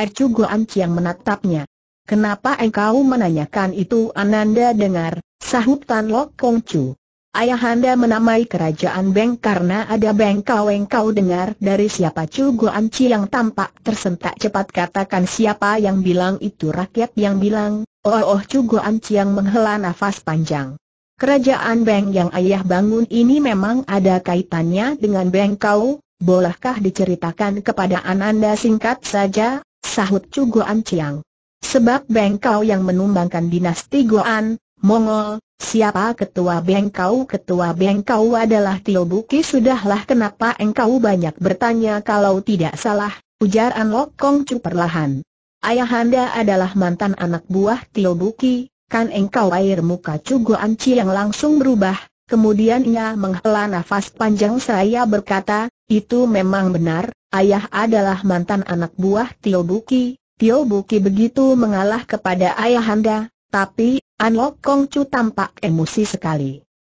Er Cugo Anci yang menatapnya. Kenapa engkau menanyakan itu Ananda dengar, sahut Tan Lok Kong Chu. Ayah anda menamai kerajaan Beng karena ada bengkau yang kau dengar dari siapa Chu Guanci yang tampak tersentak cepat katakan siapa yang bilang itu rakyat yang bilang, oh oh Chu Guanci yang menghela nafas panjang. Kerajaan Beng yang ayah bangun ini memang ada kaitannya dengan Beng kau. bolehkah diceritakan kepada Ananda singkat saja, sahut Chu yang. Sebab Beng kau yang menumbangkan dinasti Goan, Mongol, siapa ketua bengkau? Ketua bengkau adalah Tio Buki Sudahlah kenapa engkau banyak bertanya kalau tidak salah, ujar An Lok Kong Chu perlahan. Ayahanda adalah mantan anak buah Tio Buki, kan engkau air muka Guan Anci yang langsung berubah, kemudian ia menghela nafas panjang saya berkata, itu memang benar, ayah adalah mantan anak buah Tio Buki, Tio Buki begitu mengalah kepada ayahanda, tapi, Anok Kong Chu tampak emosi sekali.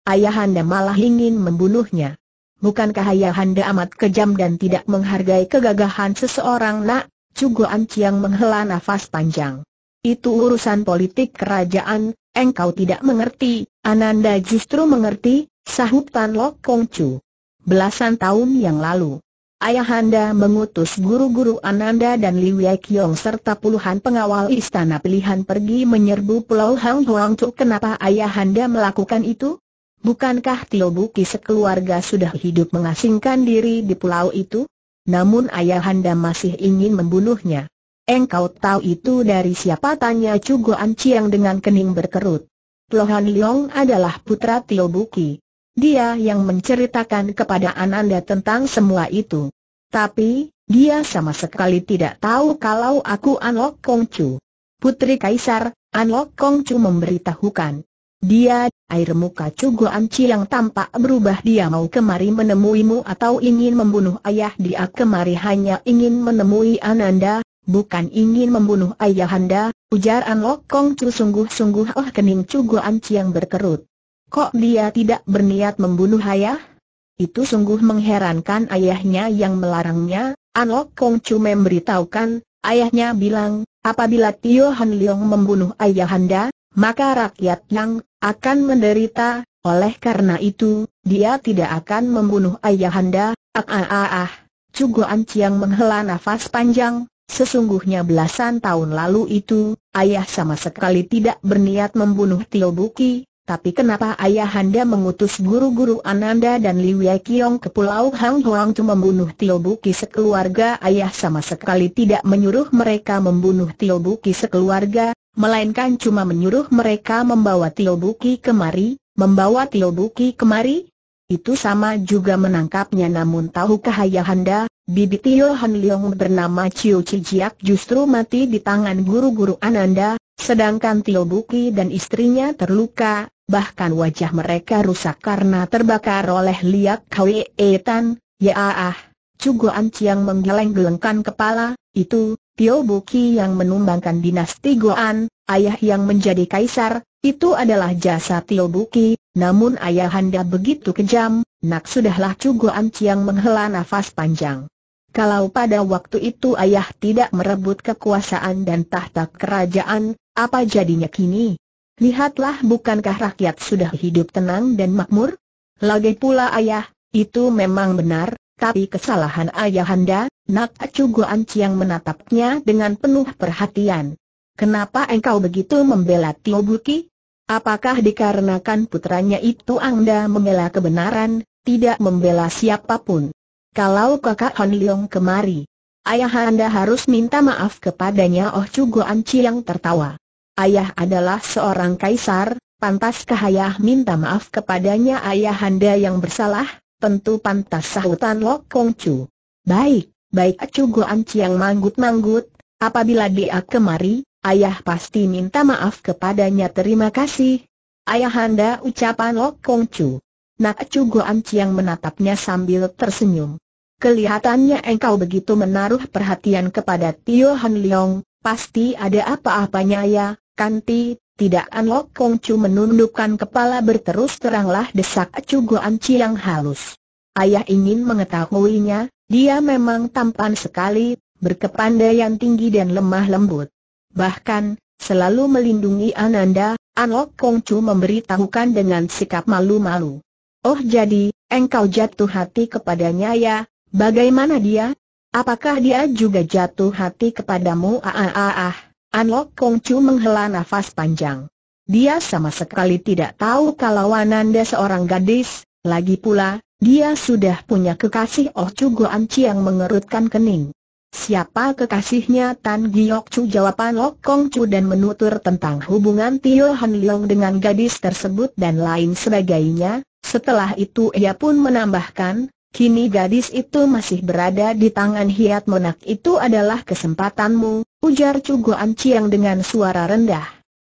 Ayahanda malah ingin membunuhnya. Bukankah ayahanda amat kejam dan tidak menghargai kegagahan seseorang nak? An Ciang menghela nafas panjang. Itu urusan politik kerajaan, engkau tidak mengerti, Ananda justru mengerti, sahut Tan Lok Kong Chu. Belasan tahun yang lalu, Ayahanda mengutus guru-guru Ananda dan Liu Yekyong serta puluhan pengawal istana pilihan pergi menyerbu Pulau Hang Huang Chu. Kenapa Ayahanda melakukan itu? Bukankah Tio Buki sekeluarga sudah hidup mengasingkan diri di pulau itu? Namun Ayahanda masih ingin membunuhnya. Engkau tahu itu dari siapa? Tanya Chu Anci Chiang dengan kening berkerut. Lohan Liong adalah putra Tio Buki. Dia yang menceritakan kepada Ananda tentang semua itu. Tapi, dia sama sekali tidak tahu kalau aku Anlok Kongcu. Putri Kaisar, Anlok Kongcu memberitahukan. Dia, air muka Cugo Anci yang tampak berubah dia mau kemari menemuimu atau ingin membunuh ayah dia kemari hanya ingin menemui Ananda, bukan ingin membunuh ayah anda. ujar Anlok Kongcu sungguh-sungguh oh kening Cugo Anci yang berkerut. Kok dia tidak berniat membunuh ayah? Itu sungguh mengherankan ayahnya yang melarangnya, An Lok Kong Chu memberitahukan, ayahnya bilang, apabila Tio Han Leong membunuh ayahanda, maka rakyat yang akan menderita, oleh karena itu, dia tidak akan membunuh ayahanda, ah ah ah ah. Guan Ciang menghela nafas panjang, sesungguhnya belasan tahun lalu itu, ayah sama sekali tidak berniat membunuh Tio Buki, tapi kenapa ayahanda mengutus guru-guru Ananda dan Liu Kiong ke Pulau Hang Huang untuk membunuh Tio Buki sekeluarga ayah sama sekali tidak menyuruh mereka membunuh Tio Buki sekeluarga, melainkan cuma menyuruh mereka membawa Tio Buki kemari, membawa Tio Buki kemari? Itu sama juga menangkapnya namun tahukah ayahanda, bibi Tio Han Leong bernama Chiu Cijiak justru mati di tangan guru-guru Ananda, Sedangkan Tio Buki dan istrinya terluka, bahkan wajah mereka rusak karena terbakar oleh liak kawi etan, ya ah, Cugo Anciang menggeleng-gelengkan kepala, itu, Tio Buki yang menumbangkan dinasti Goan, ayah yang menjadi kaisar, itu adalah jasa Tio Buki, namun anda begitu kejam, nak sudahlah Cuguan Anciang menghela nafas panjang. Kalau pada waktu itu ayah tidak merebut kekuasaan dan tahta kerajaan, apa jadinya kini? Lihatlah bukankah rakyat sudah hidup tenang dan makmur? Lagi pula ayah, itu memang benar, tapi kesalahan ayah anda. Nak Acuguan Ciang menatapnya dengan penuh perhatian. Kenapa engkau begitu membela Tio Buki? Apakah dikarenakan putranya itu Anda membela kebenaran, tidak membela siapapun? Kalau kakak Hon Leong kemari, ayah Anda harus minta maaf kepadanya Oh Anci yang tertawa ayah adalah seorang kaisar, pantaskah ayah minta maaf kepadanya ayah anda yang bersalah? Tentu pantas sahutan Lok Kong Chu. Baik, baik Acu Goan Chiang manggut-manggut, apabila dia kemari, ayah pasti minta maaf kepadanya terima kasih. Ayahanda ucapan Lok Kong Chu. Nak Acu Goan Chiang menatapnya sambil tersenyum. Kelihatannya engkau begitu menaruh perhatian kepada Tio Han Leong, pasti ada apa-apanya ya, Kanti, tidak Anlok Kongcu menundukkan kepala berterus teranglah desak Acu Goan yang halus. Ayah ingin mengetahuinya, dia memang tampan sekali, berkepandaian tinggi dan lemah lembut. Bahkan, selalu melindungi Ananda, Anlok Kongcu memberitahukan dengan sikap malu-malu. Oh jadi, engkau jatuh hati kepadanya ya, bagaimana dia? Apakah dia juga jatuh hati kepadamu? Ah ah ah ah. An Lok Kong Chu menghela nafas panjang. Dia sama sekali tidak tahu kalau Ananda seorang gadis, lagi pula, dia sudah punya kekasih Oh Chu Goan Chi yang mengerutkan kening. Siapa kekasihnya Tan Giok Chu jawaban Lok Kong Chu dan menutur tentang hubungan Tio Han Leong dengan gadis tersebut dan lain sebagainya, setelah itu ia pun menambahkan, kini gadis itu masih berada di tangan hiat Monak itu adalah kesempatanmu, Ujar Cugo Anciang dengan suara rendah.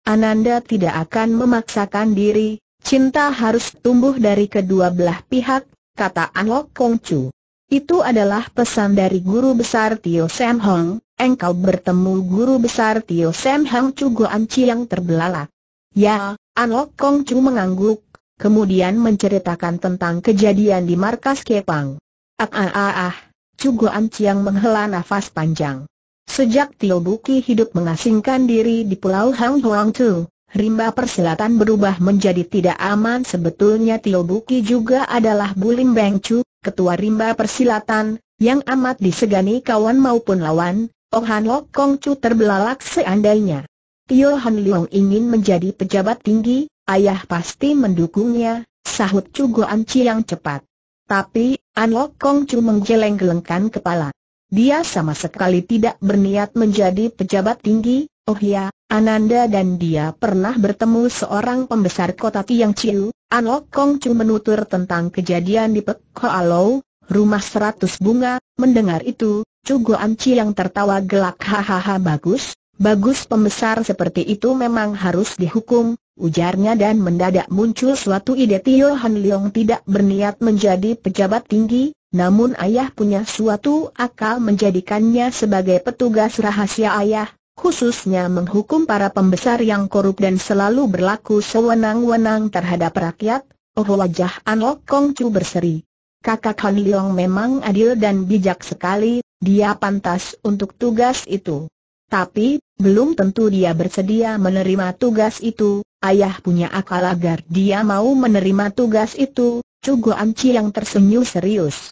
Ananda tidak akan memaksakan diri, cinta harus tumbuh dari kedua belah pihak, kata Anlok Kongcu. Itu adalah pesan dari guru besar Tio Sam Hong, engkau bertemu guru besar Tio Sam Hong Cugo Ciang terbelalak. Ya, Anlok Kongcu mengangguk, kemudian menceritakan tentang kejadian di markas Kepang. Ah ah ah ah, Cugo Ciang menghela nafas panjang. Sejak Tio Buki hidup mengasingkan diri di Pulau Hang Huang Tu, rimba persilatan berubah menjadi tidak aman sebetulnya Tio Buki juga adalah Bulim Beng Chu, ketua rimba persilatan, yang amat disegani kawan maupun lawan, Oh Han Lok Kong Chu terbelalak seandainya. Tio Han Leong ingin menjadi pejabat tinggi, ayah pasti mendukungnya, sahut Chu Goan Chi yang cepat. Tapi, An Lok Kong Chu menggeleng-gelengkan kepala. Dia sama sekali tidak berniat menjadi pejabat tinggi, oh ya, Ananda dan dia pernah bertemu seorang pembesar kota Tiang Chiu, Lok Kong Chu menutur tentang kejadian di Pek Alo, rumah seratus bunga, mendengar itu, Chu An Chi yang tertawa gelak hahaha bagus, bagus pembesar seperti itu memang harus dihukum, ujarnya dan mendadak muncul suatu ide Tio Han Leong tidak berniat menjadi pejabat tinggi, namun ayah punya suatu akal menjadikannya sebagai petugas rahasia ayah, khususnya menghukum para pembesar yang korup dan selalu berlaku sewenang-wenang terhadap rakyat, oh wajah Anlok Kong Chu berseri. Kakak Han Leong memang adil dan bijak sekali, dia pantas untuk tugas itu. Tapi, belum tentu dia bersedia menerima tugas itu, ayah punya akal agar dia mau menerima tugas itu, Cugu Anci yang tersenyum serius.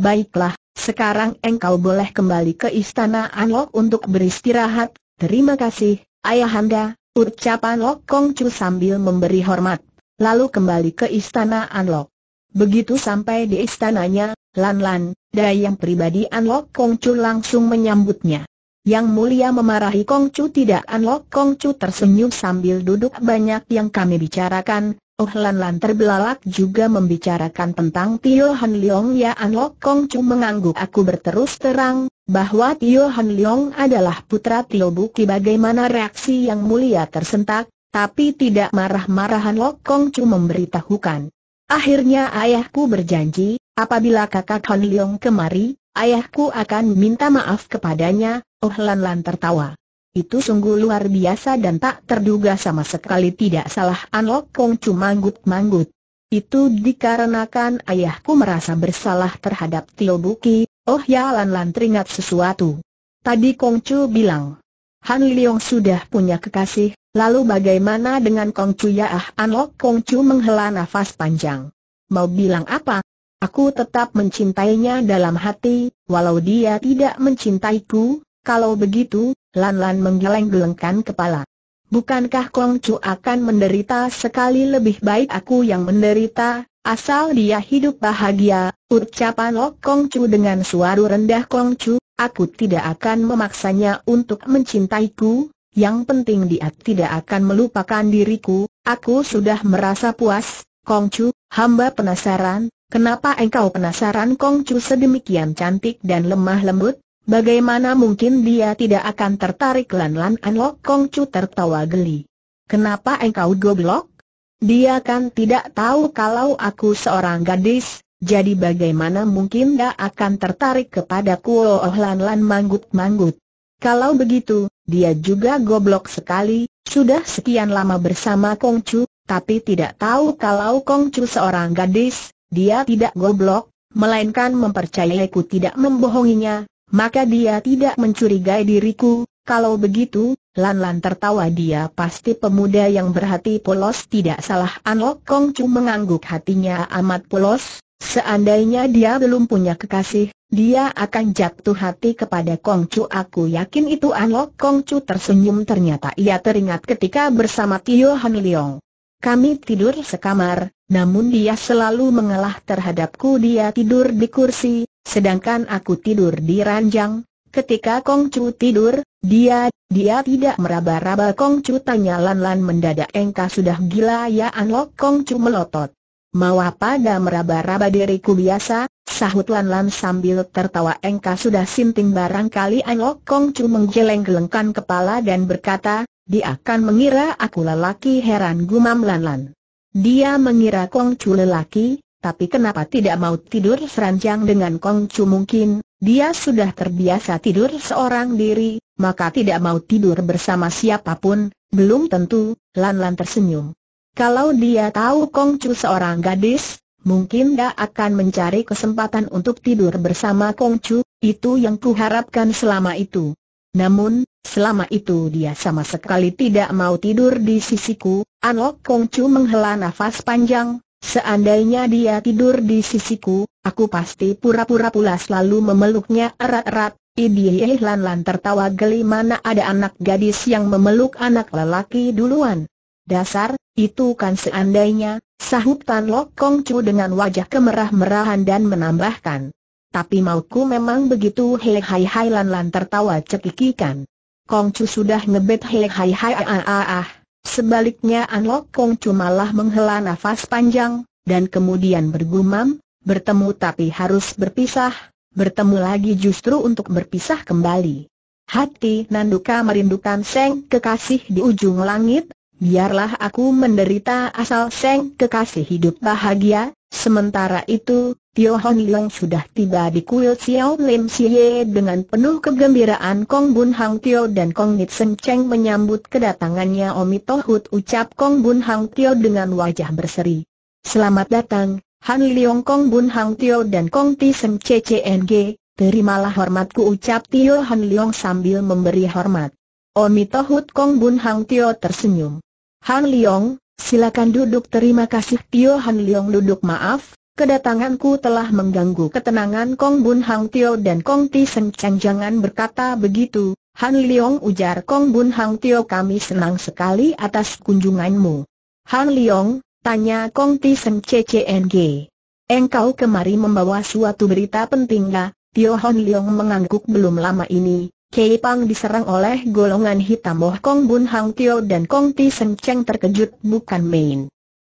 Baiklah, sekarang engkau boleh kembali ke istana Anlok untuk beristirahat, terima kasih, ayahanda, ucapan Lok Kong Chu sambil memberi hormat, lalu kembali ke istana Anlok. Begitu sampai di istananya, Lan Lan, dayang pribadi Anlok Kong Chu langsung menyambutnya. Yang mulia memarahi Kong Chu tidak Anlok Kong Chu tersenyum sambil duduk banyak yang kami bicarakan, Oh Lan Lan terbelalak juga membicarakan tentang Tio Han Leong Ya An Lok Kong Chu mengangguk aku berterus terang, bahwa Tio Han Leong adalah putra Tio Buki bagaimana reaksi yang mulia tersentak, tapi tidak marah-marahan Lok Kong Chu memberitahukan. Akhirnya ayahku berjanji, apabila kakak Han Leong kemari, ayahku akan minta maaf kepadanya, Oh Lan Lan tertawa. Itu sungguh luar biasa dan tak terduga sama sekali tidak salah An Lok Kong cuma manggut-manggut. Itu dikarenakan ayahku merasa bersalah terhadap Tio Buki, oh ya Lan Lan teringat sesuatu. Tadi Kong Chu bilang, Han Liong sudah punya kekasih, lalu bagaimana dengan Kong Chu ya ah An Lok Kong Chu menghela nafas panjang. Mau bilang apa? Aku tetap mencintainya dalam hati, walau dia tidak mencintaiku, kalau begitu, Lan-Lan menggeleng-gelengkan kepala. Bukankah Kong Chu akan menderita sekali lebih baik aku yang menderita, asal dia hidup bahagia, ucapan Lok Kong Chu dengan suara rendah Kong Chu, aku tidak akan memaksanya untuk mencintaiku, yang penting dia tidak akan melupakan diriku, aku sudah merasa puas, Kong Chu, hamba penasaran, kenapa engkau penasaran Kong Chu sedemikian cantik dan lemah lembut? Bagaimana mungkin dia tidak akan tertarik lan-lan Anlok Kong Chu tertawa geli. Kenapa engkau goblok? Dia kan tidak tahu kalau aku seorang gadis, jadi bagaimana mungkin dia akan tertarik kepada ku Oh Lan-lan manggut-manggut. Kalau begitu, dia juga goblok sekali, sudah sekian lama bersama Kong Chu, tapi tidak tahu kalau Kong Chu seorang gadis, dia tidak goblok, melainkan mempercayai ku tidak membohonginya, maka dia tidak mencurigai diriku, kalau begitu, Lan-Lan tertawa dia pasti pemuda yang berhati polos tidak salah An Lok Kong Chu mengangguk hatinya amat polos, seandainya dia belum punya kekasih, dia akan jatuh hati kepada Kong Chu aku yakin itu An Lok Kong Chu tersenyum ternyata ia teringat ketika bersama Tio Han Leong. Kami tidur sekamar, namun dia selalu mengalah terhadapku dia tidur di kursi, Sedangkan aku tidur di ranjang, ketika Kong Chu tidur, dia, dia tidak meraba-raba Kong Chu tanya Lan-Lan mendadak engkau sudah gila ya Anlok Kong Chu melotot. Mau apa dah meraba-raba diriku biasa, sahut Lan-Lan sambil tertawa engkau sudah sinting barangkali Anlok Kong Chu menggeleng-gelengkan kepala dan berkata, dia akan mengira aku lelaki heran gumam Lan-Lan. Dia mengira Kong Chu lelaki, tapi kenapa tidak mau tidur seranjang dengan Kongcu? mungkin, dia sudah terbiasa tidur seorang diri, maka tidak mau tidur bersama siapapun, belum tentu, Lan Lan tersenyum. Kalau dia tahu Kongcu seorang gadis, mungkin dia akan mencari kesempatan untuk tidur bersama Kongcu. itu yang kuharapkan selama itu. Namun, selama itu dia sama sekali tidak mau tidur di sisiku, Anok Kongcu menghela nafas panjang, Seandainya dia tidur di sisiku, aku pasti pura-pura pula selalu memeluknya erat-erat. Idieh lan-lan tertawa geli mana ada anak gadis yang memeluk anak lelaki duluan. Dasar, itu kan seandainya, sahut Tan Lok Kong Chu dengan wajah kemerah-merahan dan menambahkan. Tapi mauku memang begitu hei hai hai lan-lan tertawa cekikikan. Kong Chu sudah ngebet hei hai hai ah ah ah. ah. Sebaliknya An Lok Kong cumalah menghela nafas panjang, dan kemudian bergumam, bertemu tapi harus berpisah, bertemu lagi justru untuk berpisah kembali. Hati Nanduka merindukan Seng Kekasih di ujung langit, biarlah aku menderita asal Seng Kekasih hidup bahagia, sementara itu, Tio Hon Leong sudah tiba di kuil Xiao Lim Xie dengan penuh kegembiraan Kong Bun Hang Tio dan Kong Nit Sen Cheng menyambut kedatangannya Omi Tohut ucap Kong Bun Hang Tio dengan wajah berseri. Selamat datang, Han Leong Kong Bun Hang Tio dan Kong Ti Sen CCNG, terimalah hormatku ucap Tio Han Leong sambil memberi hormat. Omi Tohut Kong Bun Hang Tio tersenyum. Han Leong, silakan duduk terima kasih Tio Han Leong duduk maaf, Kedatanganku telah mengganggu ketenangan Kong Bun Hang Tio dan Kong Ti Seng Cheng Jangan berkata begitu, Han Leong ujar Kong Bun Hang Tio kami senang sekali atas kunjunganmu. Han Leong, tanya Kong Ti Seng CCNG. Engkau kemari membawa suatu berita penting gak? Tio Han Leong mengangguk belum lama ini. Kei Pang diserang oleh golongan hitam Oh Kong Bun Hang Tio dan Kong Ti Seng Cheng terkejut bukan main.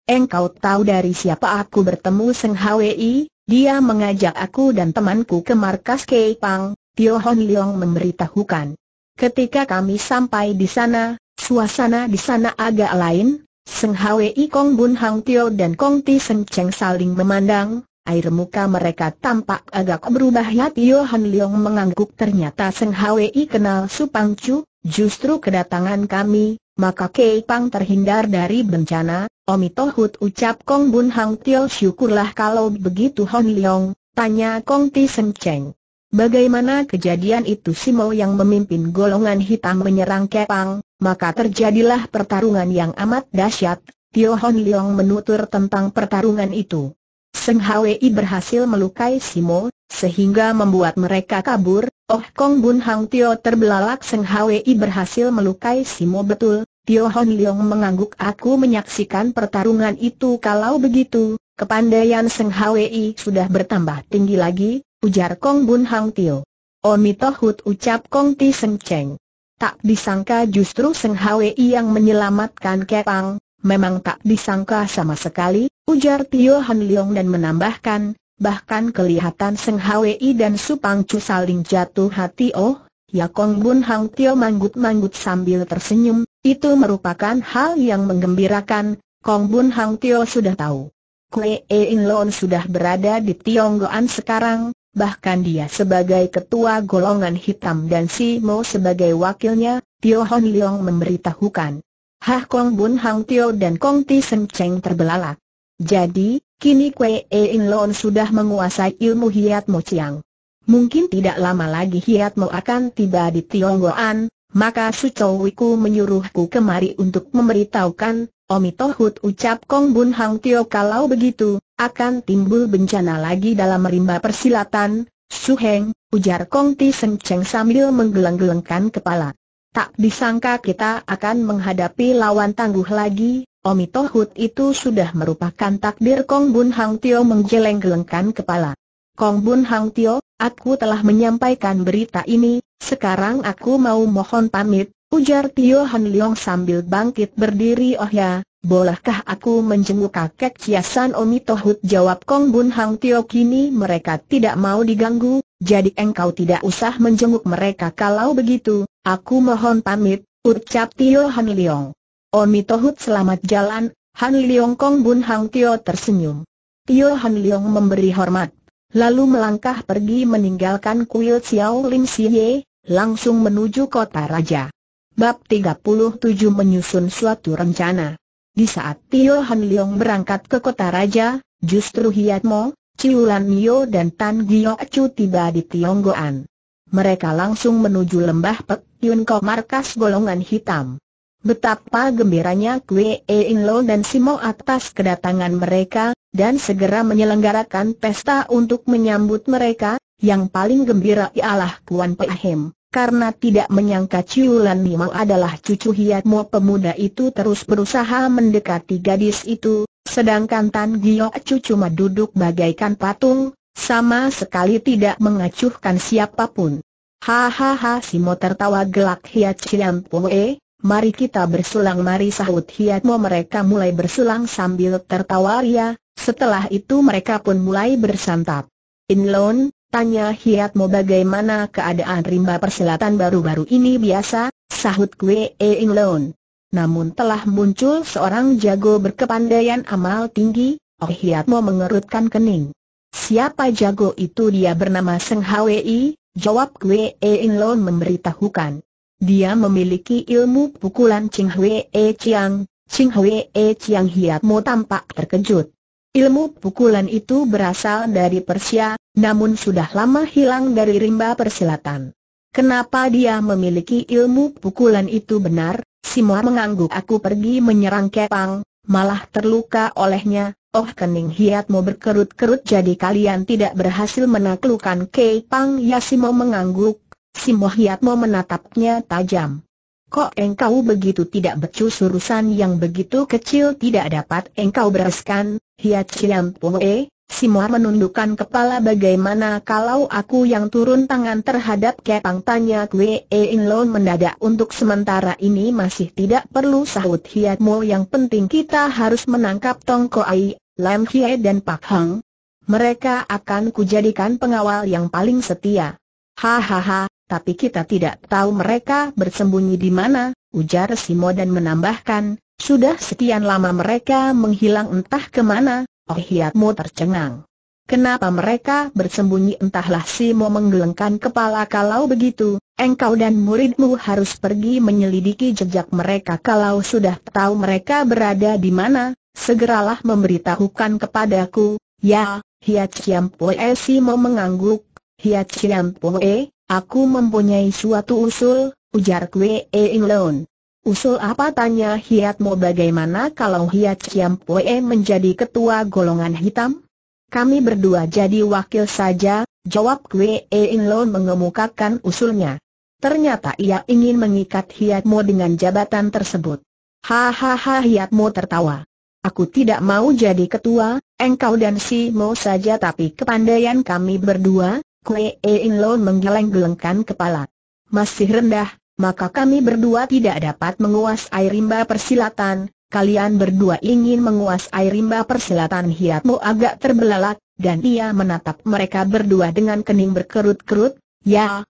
Engkau tahu dari siapa aku bertemu Seng Hwi, dia mengajak aku dan temanku ke markas Kei Pang. Tio Hon Leong memberitahukan. Ketika kami sampai di sana, suasana di sana agak lain, Seng Hwi Kong Bun Hang Tio dan Kong Ti Seng Cheng saling memandang, air muka mereka tampak agak berubah ya Tio Hon Leong mengangguk ternyata Seng Hwi kenal Su Pang Chu, justru kedatangan kami, maka Kei Pang terhindar dari bencana, Omi Tohut ucap Kong Bun Hang Tio syukurlah kalau begitu Hon Leong, tanya Kong Ti Sen Cheng. Bagaimana kejadian itu Simo yang memimpin golongan hitam menyerang Kepang, maka terjadilah pertarungan yang amat dahsyat. Tio Hon Leong menutur tentang pertarungan itu. Seng Hwi berhasil melukai Simo, sehingga membuat mereka kabur, Oh Kong Bun Hang Tio terbelalak Seng Hwi berhasil melukai Simo betul, Tio Hon Leong mengangguk aku menyaksikan pertarungan itu kalau begitu, kepandaian Seng Hwi sudah bertambah tinggi lagi, ujar Kong Bun Hang Tio. Omitohut oh, ucap Kong Ti Seng Cheng. Tak disangka justru Seng Hwi yang menyelamatkan Kepang, memang tak disangka sama sekali, ujar Tio Han Leong dan menambahkan, bahkan kelihatan Seng Hwi dan Supang Chu saling jatuh hati oh, Yakong Bun Hang Tio manggut-manggut sambil tersenyum, itu merupakan hal yang menggembirakan, Kong Bun Hang Tio sudah tahu. Kue E In Loon sudah berada di Tionggoan sekarang, bahkan dia sebagai ketua golongan hitam dan Si Mo sebagai wakilnya, Tio Hon Leong memberitahukan. Hah Kong Bun Hang Tio dan Kong Ti Sen Cheng terbelalak. Jadi, kini Kue E In Loon sudah menguasai ilmu hiat Mo Chiang. Mungkin tidak lama lagi hiatmu akan tiba di Tionggoan, maka Su Wiku menyuruhku kemari untuk memberitahukan, Omi Tohut ucap Kong Bun Hang Tio kalau begitu, akan timbul bencana lagi dalam rimba persilatan, Su Heng, ujar Kong Ti Seng Cheng sambil menggeleng-gelengkan kepala. Tak disangka kita akan menghadapi lawan tangguh lagi, Omi Tohut itu sudah merupakan takdir Kong Bun Hang Tio menggeleng-gelengkan kepala. Kong Bun Hang Tio, aku telah menyampaikan berita ini, sekarang aku mau mohon pamit, ujar Tio Han Leong sambil bangkit berdiri oh ya, bolehkah aku menjenguk kakek kiasan Omi Tohut jawab Kong Bun Hang Tio kini mereka tidak mau diganggu, jadi engkau tidak usah menjenguk mereka kalau begitu, aku mohon pamit, ucap Tio Han Leong. Omi Tohut selamat jalan, Han Leong Kong Bun Hang Tio tersenyum. Tio Han Leong memberi hormat lalu melangkah pergi meninggalkan kuil Xiao Lim Siye, langsung menuju kota raja. Bab 37 menyusun suatu rencana. Di saat Tio Han Leong berangkat ke kota raja, justru Hiat Mo, Lan Mio dan Tan Gio Chu tiba di Tionggoan. Mereka langsung menuju lembah Pek Yun Ko markas golongan hitam. Betapa gembiranya Kwe In Lo dan Simo atas kedatangan mereka, dan segera menyelenggarakan pesta untuk menyambut mereka, yang paling gembira ialah Kuan Hem. karena tidak menyangka Ciulan Mimo adalah cucu Mo pemuda itu terus berusaha mendekati gadis itu, sedangkan Tan Giok cucu duduk bagaikan patung, sama sekali tidak mengacuhkan siapapun. Hahaha Simo tertawa gelak Hiat Ciam Poe, Mari kita bersulang mari sahut hiatmo mereka mulai bersulang sambil tertawa ria, setelah itu mereka pun mulai bersantap. Inlon, tanya hiatmo bagaimana keadaan rimba persilatan baru-baru ini biasa, sahut kue e Inlon. Namun telah muncul seorang jago berkepandaian amal tinggi, Oh hiatmo mengerutkan kening. Siapa jago itu dia bernama Seng Hwi, jawab kue e Inlon memberitahukan. Dia memiliki ilmu pukulan Ching E Chiang, Ching Hwee Chiang Hiat Mo tampak terkejut. Ilmu pukulan itu berasal dari Persia, namun sudah lama hilang dari rimba persilatan. Kenapa dia memiliki ilmu pukulan itu benar? Simo mengangguk aku pergi menyerang Kepang, malah terluka olehnya. Oh kening hiatmu berkerut-kerut jadi kalian tidak berhasil menaklukkan Kepang ya Simo mengangguk, Si Mohyatmo menatapnya tajam. Kok engkau begitu tidak becus urusan yang begitu kecil tidak dapat engkau bereskan, Hiat ya Chiam Poe, Simor menundukkan kepala bagaimana kalau aku yang turun tangan terhadap kepang tanya Kwe In lo mendadak untuk sementara ini masih tidak perlu sahut Mo yang penting kita harus menangkap Tong Ai, Lam Hie dan Pak Hang. Mereka akan kujadikan pengawal yang paling setia. Hahaha, tapi kita tidak tahu mereka bersembunyi di mana, ujar Simo dan menambahkan, sudah sekian lama mereka menghilang entah kemana, Oh Hiatmu tercengang. Kenapa mereka bersembunyi entahlah Simo menggelengkan kepala kalau begitu, engkau dan muridmu harus pergi menyelidiki jejak mereka kalau sudah tahu mereka berada di mana, segeralah memberitahukan kepadaku, ya, Hiat siampoe Poe Simo mengangguk, Hiat siampoe. Aku mempunyai suatu usul, ujar Kwe In leun. Usul apa tanya Hiat mo bagaimana kalau Hiat Chiam Pue menjadi ketua golongan hitam? Kami berdua jadi wakil saja, jawab Kwe In leun mengemukakan usulnya. Ternyata ia ingin mengikat Hiat Mo dengan jabatan tersebut. Hahaha Hiat Mo tertawa. Aku tidak mau jadi ketua, engkau dan si Mo saja tapi kepandaian kami berdua, E In Lo menggeleng-gelengkan kepala. Masih rendah, maka kami berdua tidak dapat menguasai rimba persilatan, kalian berdua ingin menguasai rimba persilatan hiatmu agak terbelalak, dan ia menatap mereka berdua dengan kening berkerut-kerut, ya,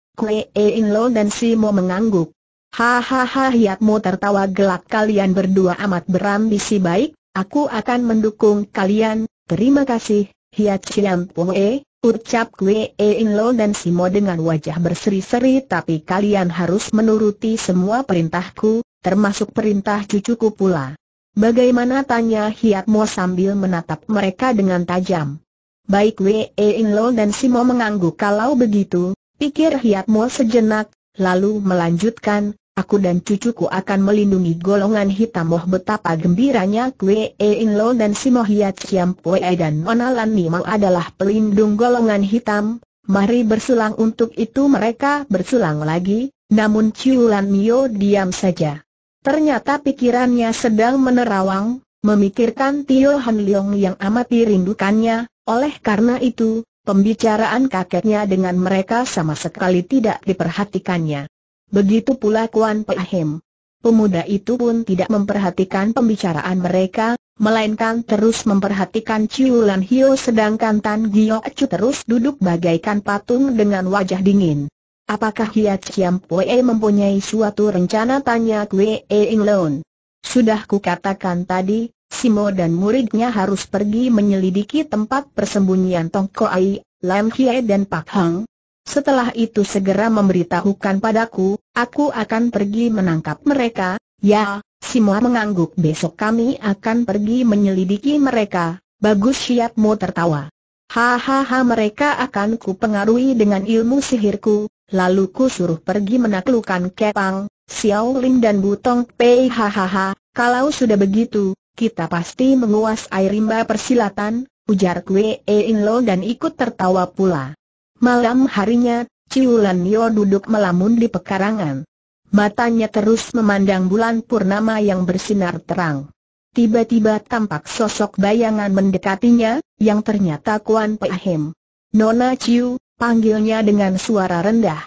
E In Lo dan Simo mengangguk. Hahaha hiatmu tertawa gelak kalian berdua amat berambisi baik, aku akan mendukung kalian, terima kasih, hiat Chiang Pue, Ucap Kwe In Lo dan Simo dengan wajah berseri-seri tapi kalian harus menuruti semua perintahku, termasuk perintah cucuku pula. Bagaimana tanya Hiat Mo sambil menatap mereka dengan tajam. Baik Kwe In Lo dan Simo mengangguk kalau begitu, pikir Hiat Mo sejenak, lalu melanjutkan, Aku dan cucuku akan melindungi golongan hitam Moh betapa gembiranya Kwe In Lo dan Simo Hiat Kiam Pue dan Onalan mau adalah pelindung golongan hitam Mari bersulang untuk itu mereka bersulang lagi Namun Ciulan Mio diam saja Ternyata pikirannya sedang menerawang Memikirkan Tio Han Leong yang amat dirindukannya Oleh karena itu Pembicaraan kakeknya dengan mereka sama sekali tidak diperhatikannya. Begitu pula Kuan Ahem. Pemuda itu pun tidak memperhatikan pembicaraan mereka, melainkan terus memperhatikan Chiu Lan Hio sedangkan Tan Gio Chu terus duduk bagaikan patung dengan wajah dingin. Apakah Hiat Chiam Pue mempunyai suatu rencana tanya Kue Ing Loon? Sudah kukatakan tadi, Simo dan muridnya harus pergi menyelidiki tempat persembunyian Tong Koai, Lam Hie dan Pak Hang, setelah itu segera memberitahukan padaku, aku akan pergi menangkap mereka, ya, Simoa mengangguk besok kami akan pergi menyelidiki mereka, bagus siapmu tertawa. Hahaha mereka akan ku pengaruhi dengan ilmu sihirku, lalu ku suruh pergi menaklukkan Kepang, Xiao Ling dan Butong Pei hahaha, kalau sudah begitu, kita pasti menguasai rimba persilatan, ujar Kue In Lo dan ikut tertawa pula. Malam harinya, Ciulan Yo duduk melamun di pekarangan. Matanya terus memandang bulan purnama yang bersinar terang. Tiba-tiba tampak sosok bayangan mendekatinya, yang ternyata Kuan Hem. Nona Ciu, panggilnya dengan suara rendah.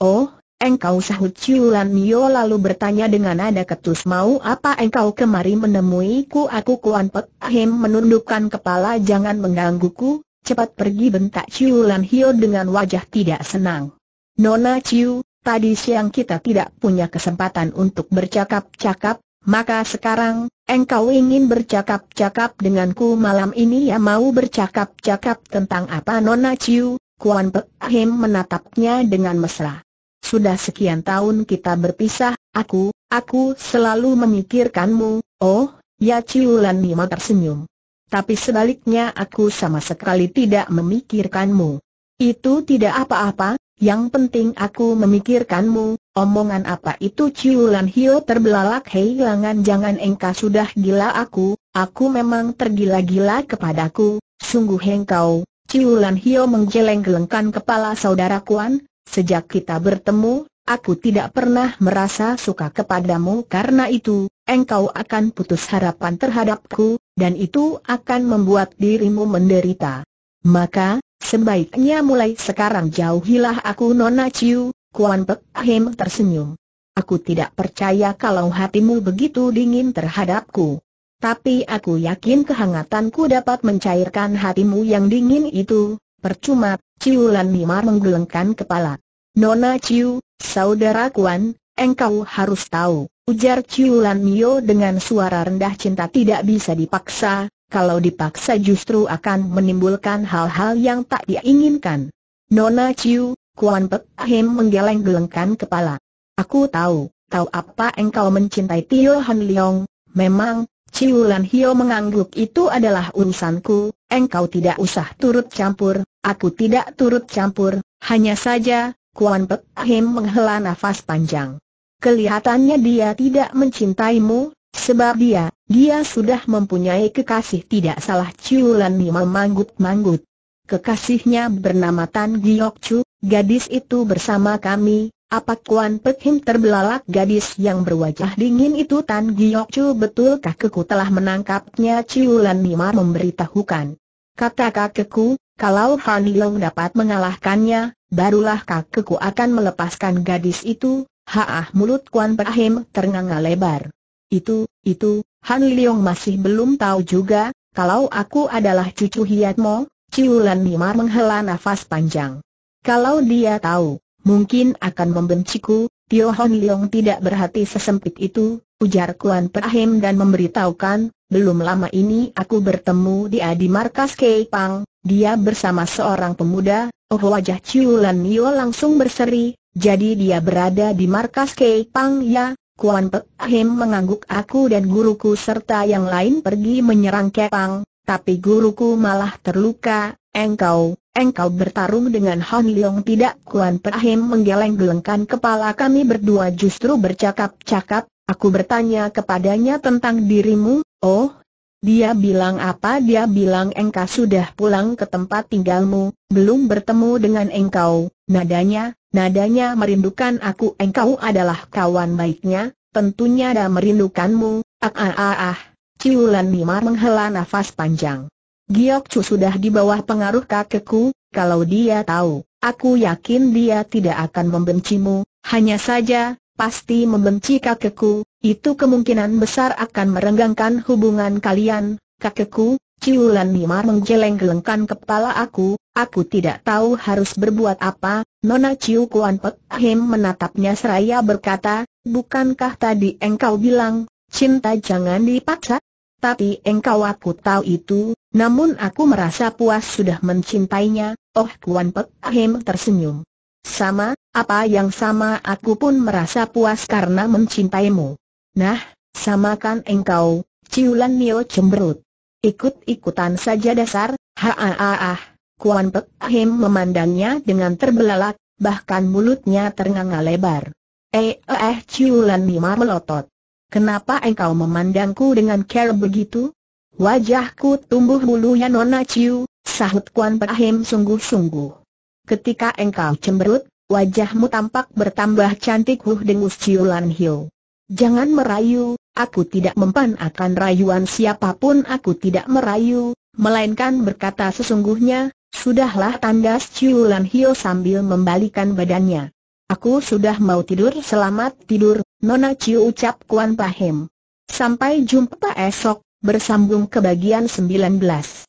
Oh, engkau sahut Ciulan Yo lalu bertanya dengan nada ketus mau apa engkau kemari menemuiku aku Kuan Hem menundukkan kepala jangan menggangguku, cepat pergi bentak Ciu lan Hio dengan wajah tidak senang. Nona Ciu, tadi siang kita tidak punya kesempatan untuk bercakap-cakap, maka sekarang, engkau ingin bercakap-cakap denganku malam ini ya mau bercakap-cakap tentang apa Nona Ciu. Kuan Pek Him menatapnya dengan mesra. Sudah sekian tahun kita berpisah, aku, aku selalu memikirkanmu, oh, ya Ciu lan Nima tersenyum tapi sebaliknya aku sama sekali tidak memikirkanmu. Itu tidak apa-apa, yang penting aku memikirkanmu, omongan apa itu Ciulan Hio terbelalak langan jangan engkau sudah gila aku, aku memang tergila-gila kepadaku, sungguh engkau, Ciulan Hio menggeleng-gelengkan kepala saudara Kuan, sejak kita bertemu, Aku tidak pernah merasa suka kepadamu karena itu, engkau akan putus harapan terhadapku, dan itu akan membuat dirimu menderita. Maka, sebaiknya mulai sekarang jauhilah aku Nona Ciu, Kuan Pek Ahim tersenyum. Aku tidak percaya kalau hatimu begitu dingin terhadapku. Tapi aku yakin kehangatanku dapat mencairkan hatimu yang dingin itu, percuma, Lan Mimar menggelengkan kepala. Nona Chiu, saudara Kuan, engkau harus tahu, ujar Chiu Lan Mio dengan suara rendah cinta tidak bisa dipaksa, kalau dipaksa justru akan menimbulkan hal-hal yang tak diinginkan. Nona Chiu, Kuan Pek Him menggeleng-gelengkan kepala. Aku tahu, tahu apa engkau mencintai Tio Han Leong, memang, Chiu Lan Hio mengangguk itu adalah urusanku, engkau tidak usah turut campur, aku tidak turut campur, hanya saja, Kuan Pek Ahim menghela nafas panjang. Kelihatannya dia tidak mencintaimu, sebab dia, dia sudah mempunyai kekasih tidak salah Ciulan Mi memanggut-manggut. Kekasihnya bernama Tan Giok Chu, gadis itu bersama kami, apa Kuan Pek Him terbelalak gadis yang berwajah dingin itu Tan Giok Chu betulkah keku telah menangkapnya Ciulan Mi memberitahukan. Kata kakekku, kalau Han Long dapat mengalahkannya, barulah kakekku akan melepaskan gadis itu, haah mulut Kuan Perahim ternganga lebar. Itu, itu, Han Leong masih belum tahu juga, kalau aku adalah cucu Hiatmo, Ciulan Nima menghela nafas panjang. Kalau dia tahu, mungkin akan membenciku, Tio Han Leong tidak berhati sesempit itu, ujar Kuan Perahim dan memberitahukan, belum lama ini aku bertemu dia di markas Keipang, dia bersama seorang pemuda, Oh wajah Chiu Lan Yo langsung berseri, jadi dia berada di markas Kei Pang Ya, Kuan Pek Ahim mengangguk aku dan guruku serta yang lain pergi menyerang Kepang, tapi guruku malah terluka, engkau, engkau bertarung dengan Hon Leong tidak Kuan Pek Ahim menggeleng-gelengkan kepala kami berdua justru bercakap-cakap, aku bertanya kepadanya tentang dirimu, oh dia bilang apa dia bilang engkau sudah pulang ke tempat tinggalmu, belum bertemu dengan engkau, nadanya, nadanya merindukan aku engkau adalah kawan baiknya, tentunya dah merindukanmu, ah ah ah ah. Ciulan Nima menghela nafas panjang. Giok Chu sudah di bawah pengaruh kakekku, kalau dia tahu, aku yakin dia tidak akan membencimu, hanya saja, pasti membenci kakekku, itu kemungkinan besar akan merenggangkan hubungan kalian, kakekku, Ciulan Nima menggeleng-gelengkan kepala aku, aku tidak tahu harus berbuat apa, Nona Ciu Kuan Pek Ahim menatapnya seraya berkata, bukankah tadi engkau bilang, cinta jangan dipaksa? Tapi engkau aku tahu itu, namun aku merasa puas sudah mencintainya, oh Kuan Pek Ahim tersenyum. Sama, apa yang sama aku pun merasa puas karena mencintaimu. Nah, samakan engkau, Ciulan Nio cemberut. Ikut-ikutan saja dasar, ha ha ha Kuan Pek Him memandangnya dengan terbelalak, bahkan mulutnya ternganga lebar. Eh eh, eh Ciulan Nima melotot. Kenapa engkau memandangku dengan care begitu? Wajahku tumbuh bulunya Nona Ciu, sahut Kuan Pek Him sungguh-sungguh. Ketika engkau cemberut, wajahmu tampak bertambah cantik Huh Dengus Ciulan Hiu. Jangan merayu, aku tidak mempan akan rayuan siapapun aku tidak merayu, melainkan berkata sesungguhnya, sudahlah tandas Ciulan Hio sambil membalikan badannya. Aku sudah mau tidur selamat tidur, Nona Ciu ucap Kuan Pahem. Sampai jumpa esok, bersambung ke bagian 19.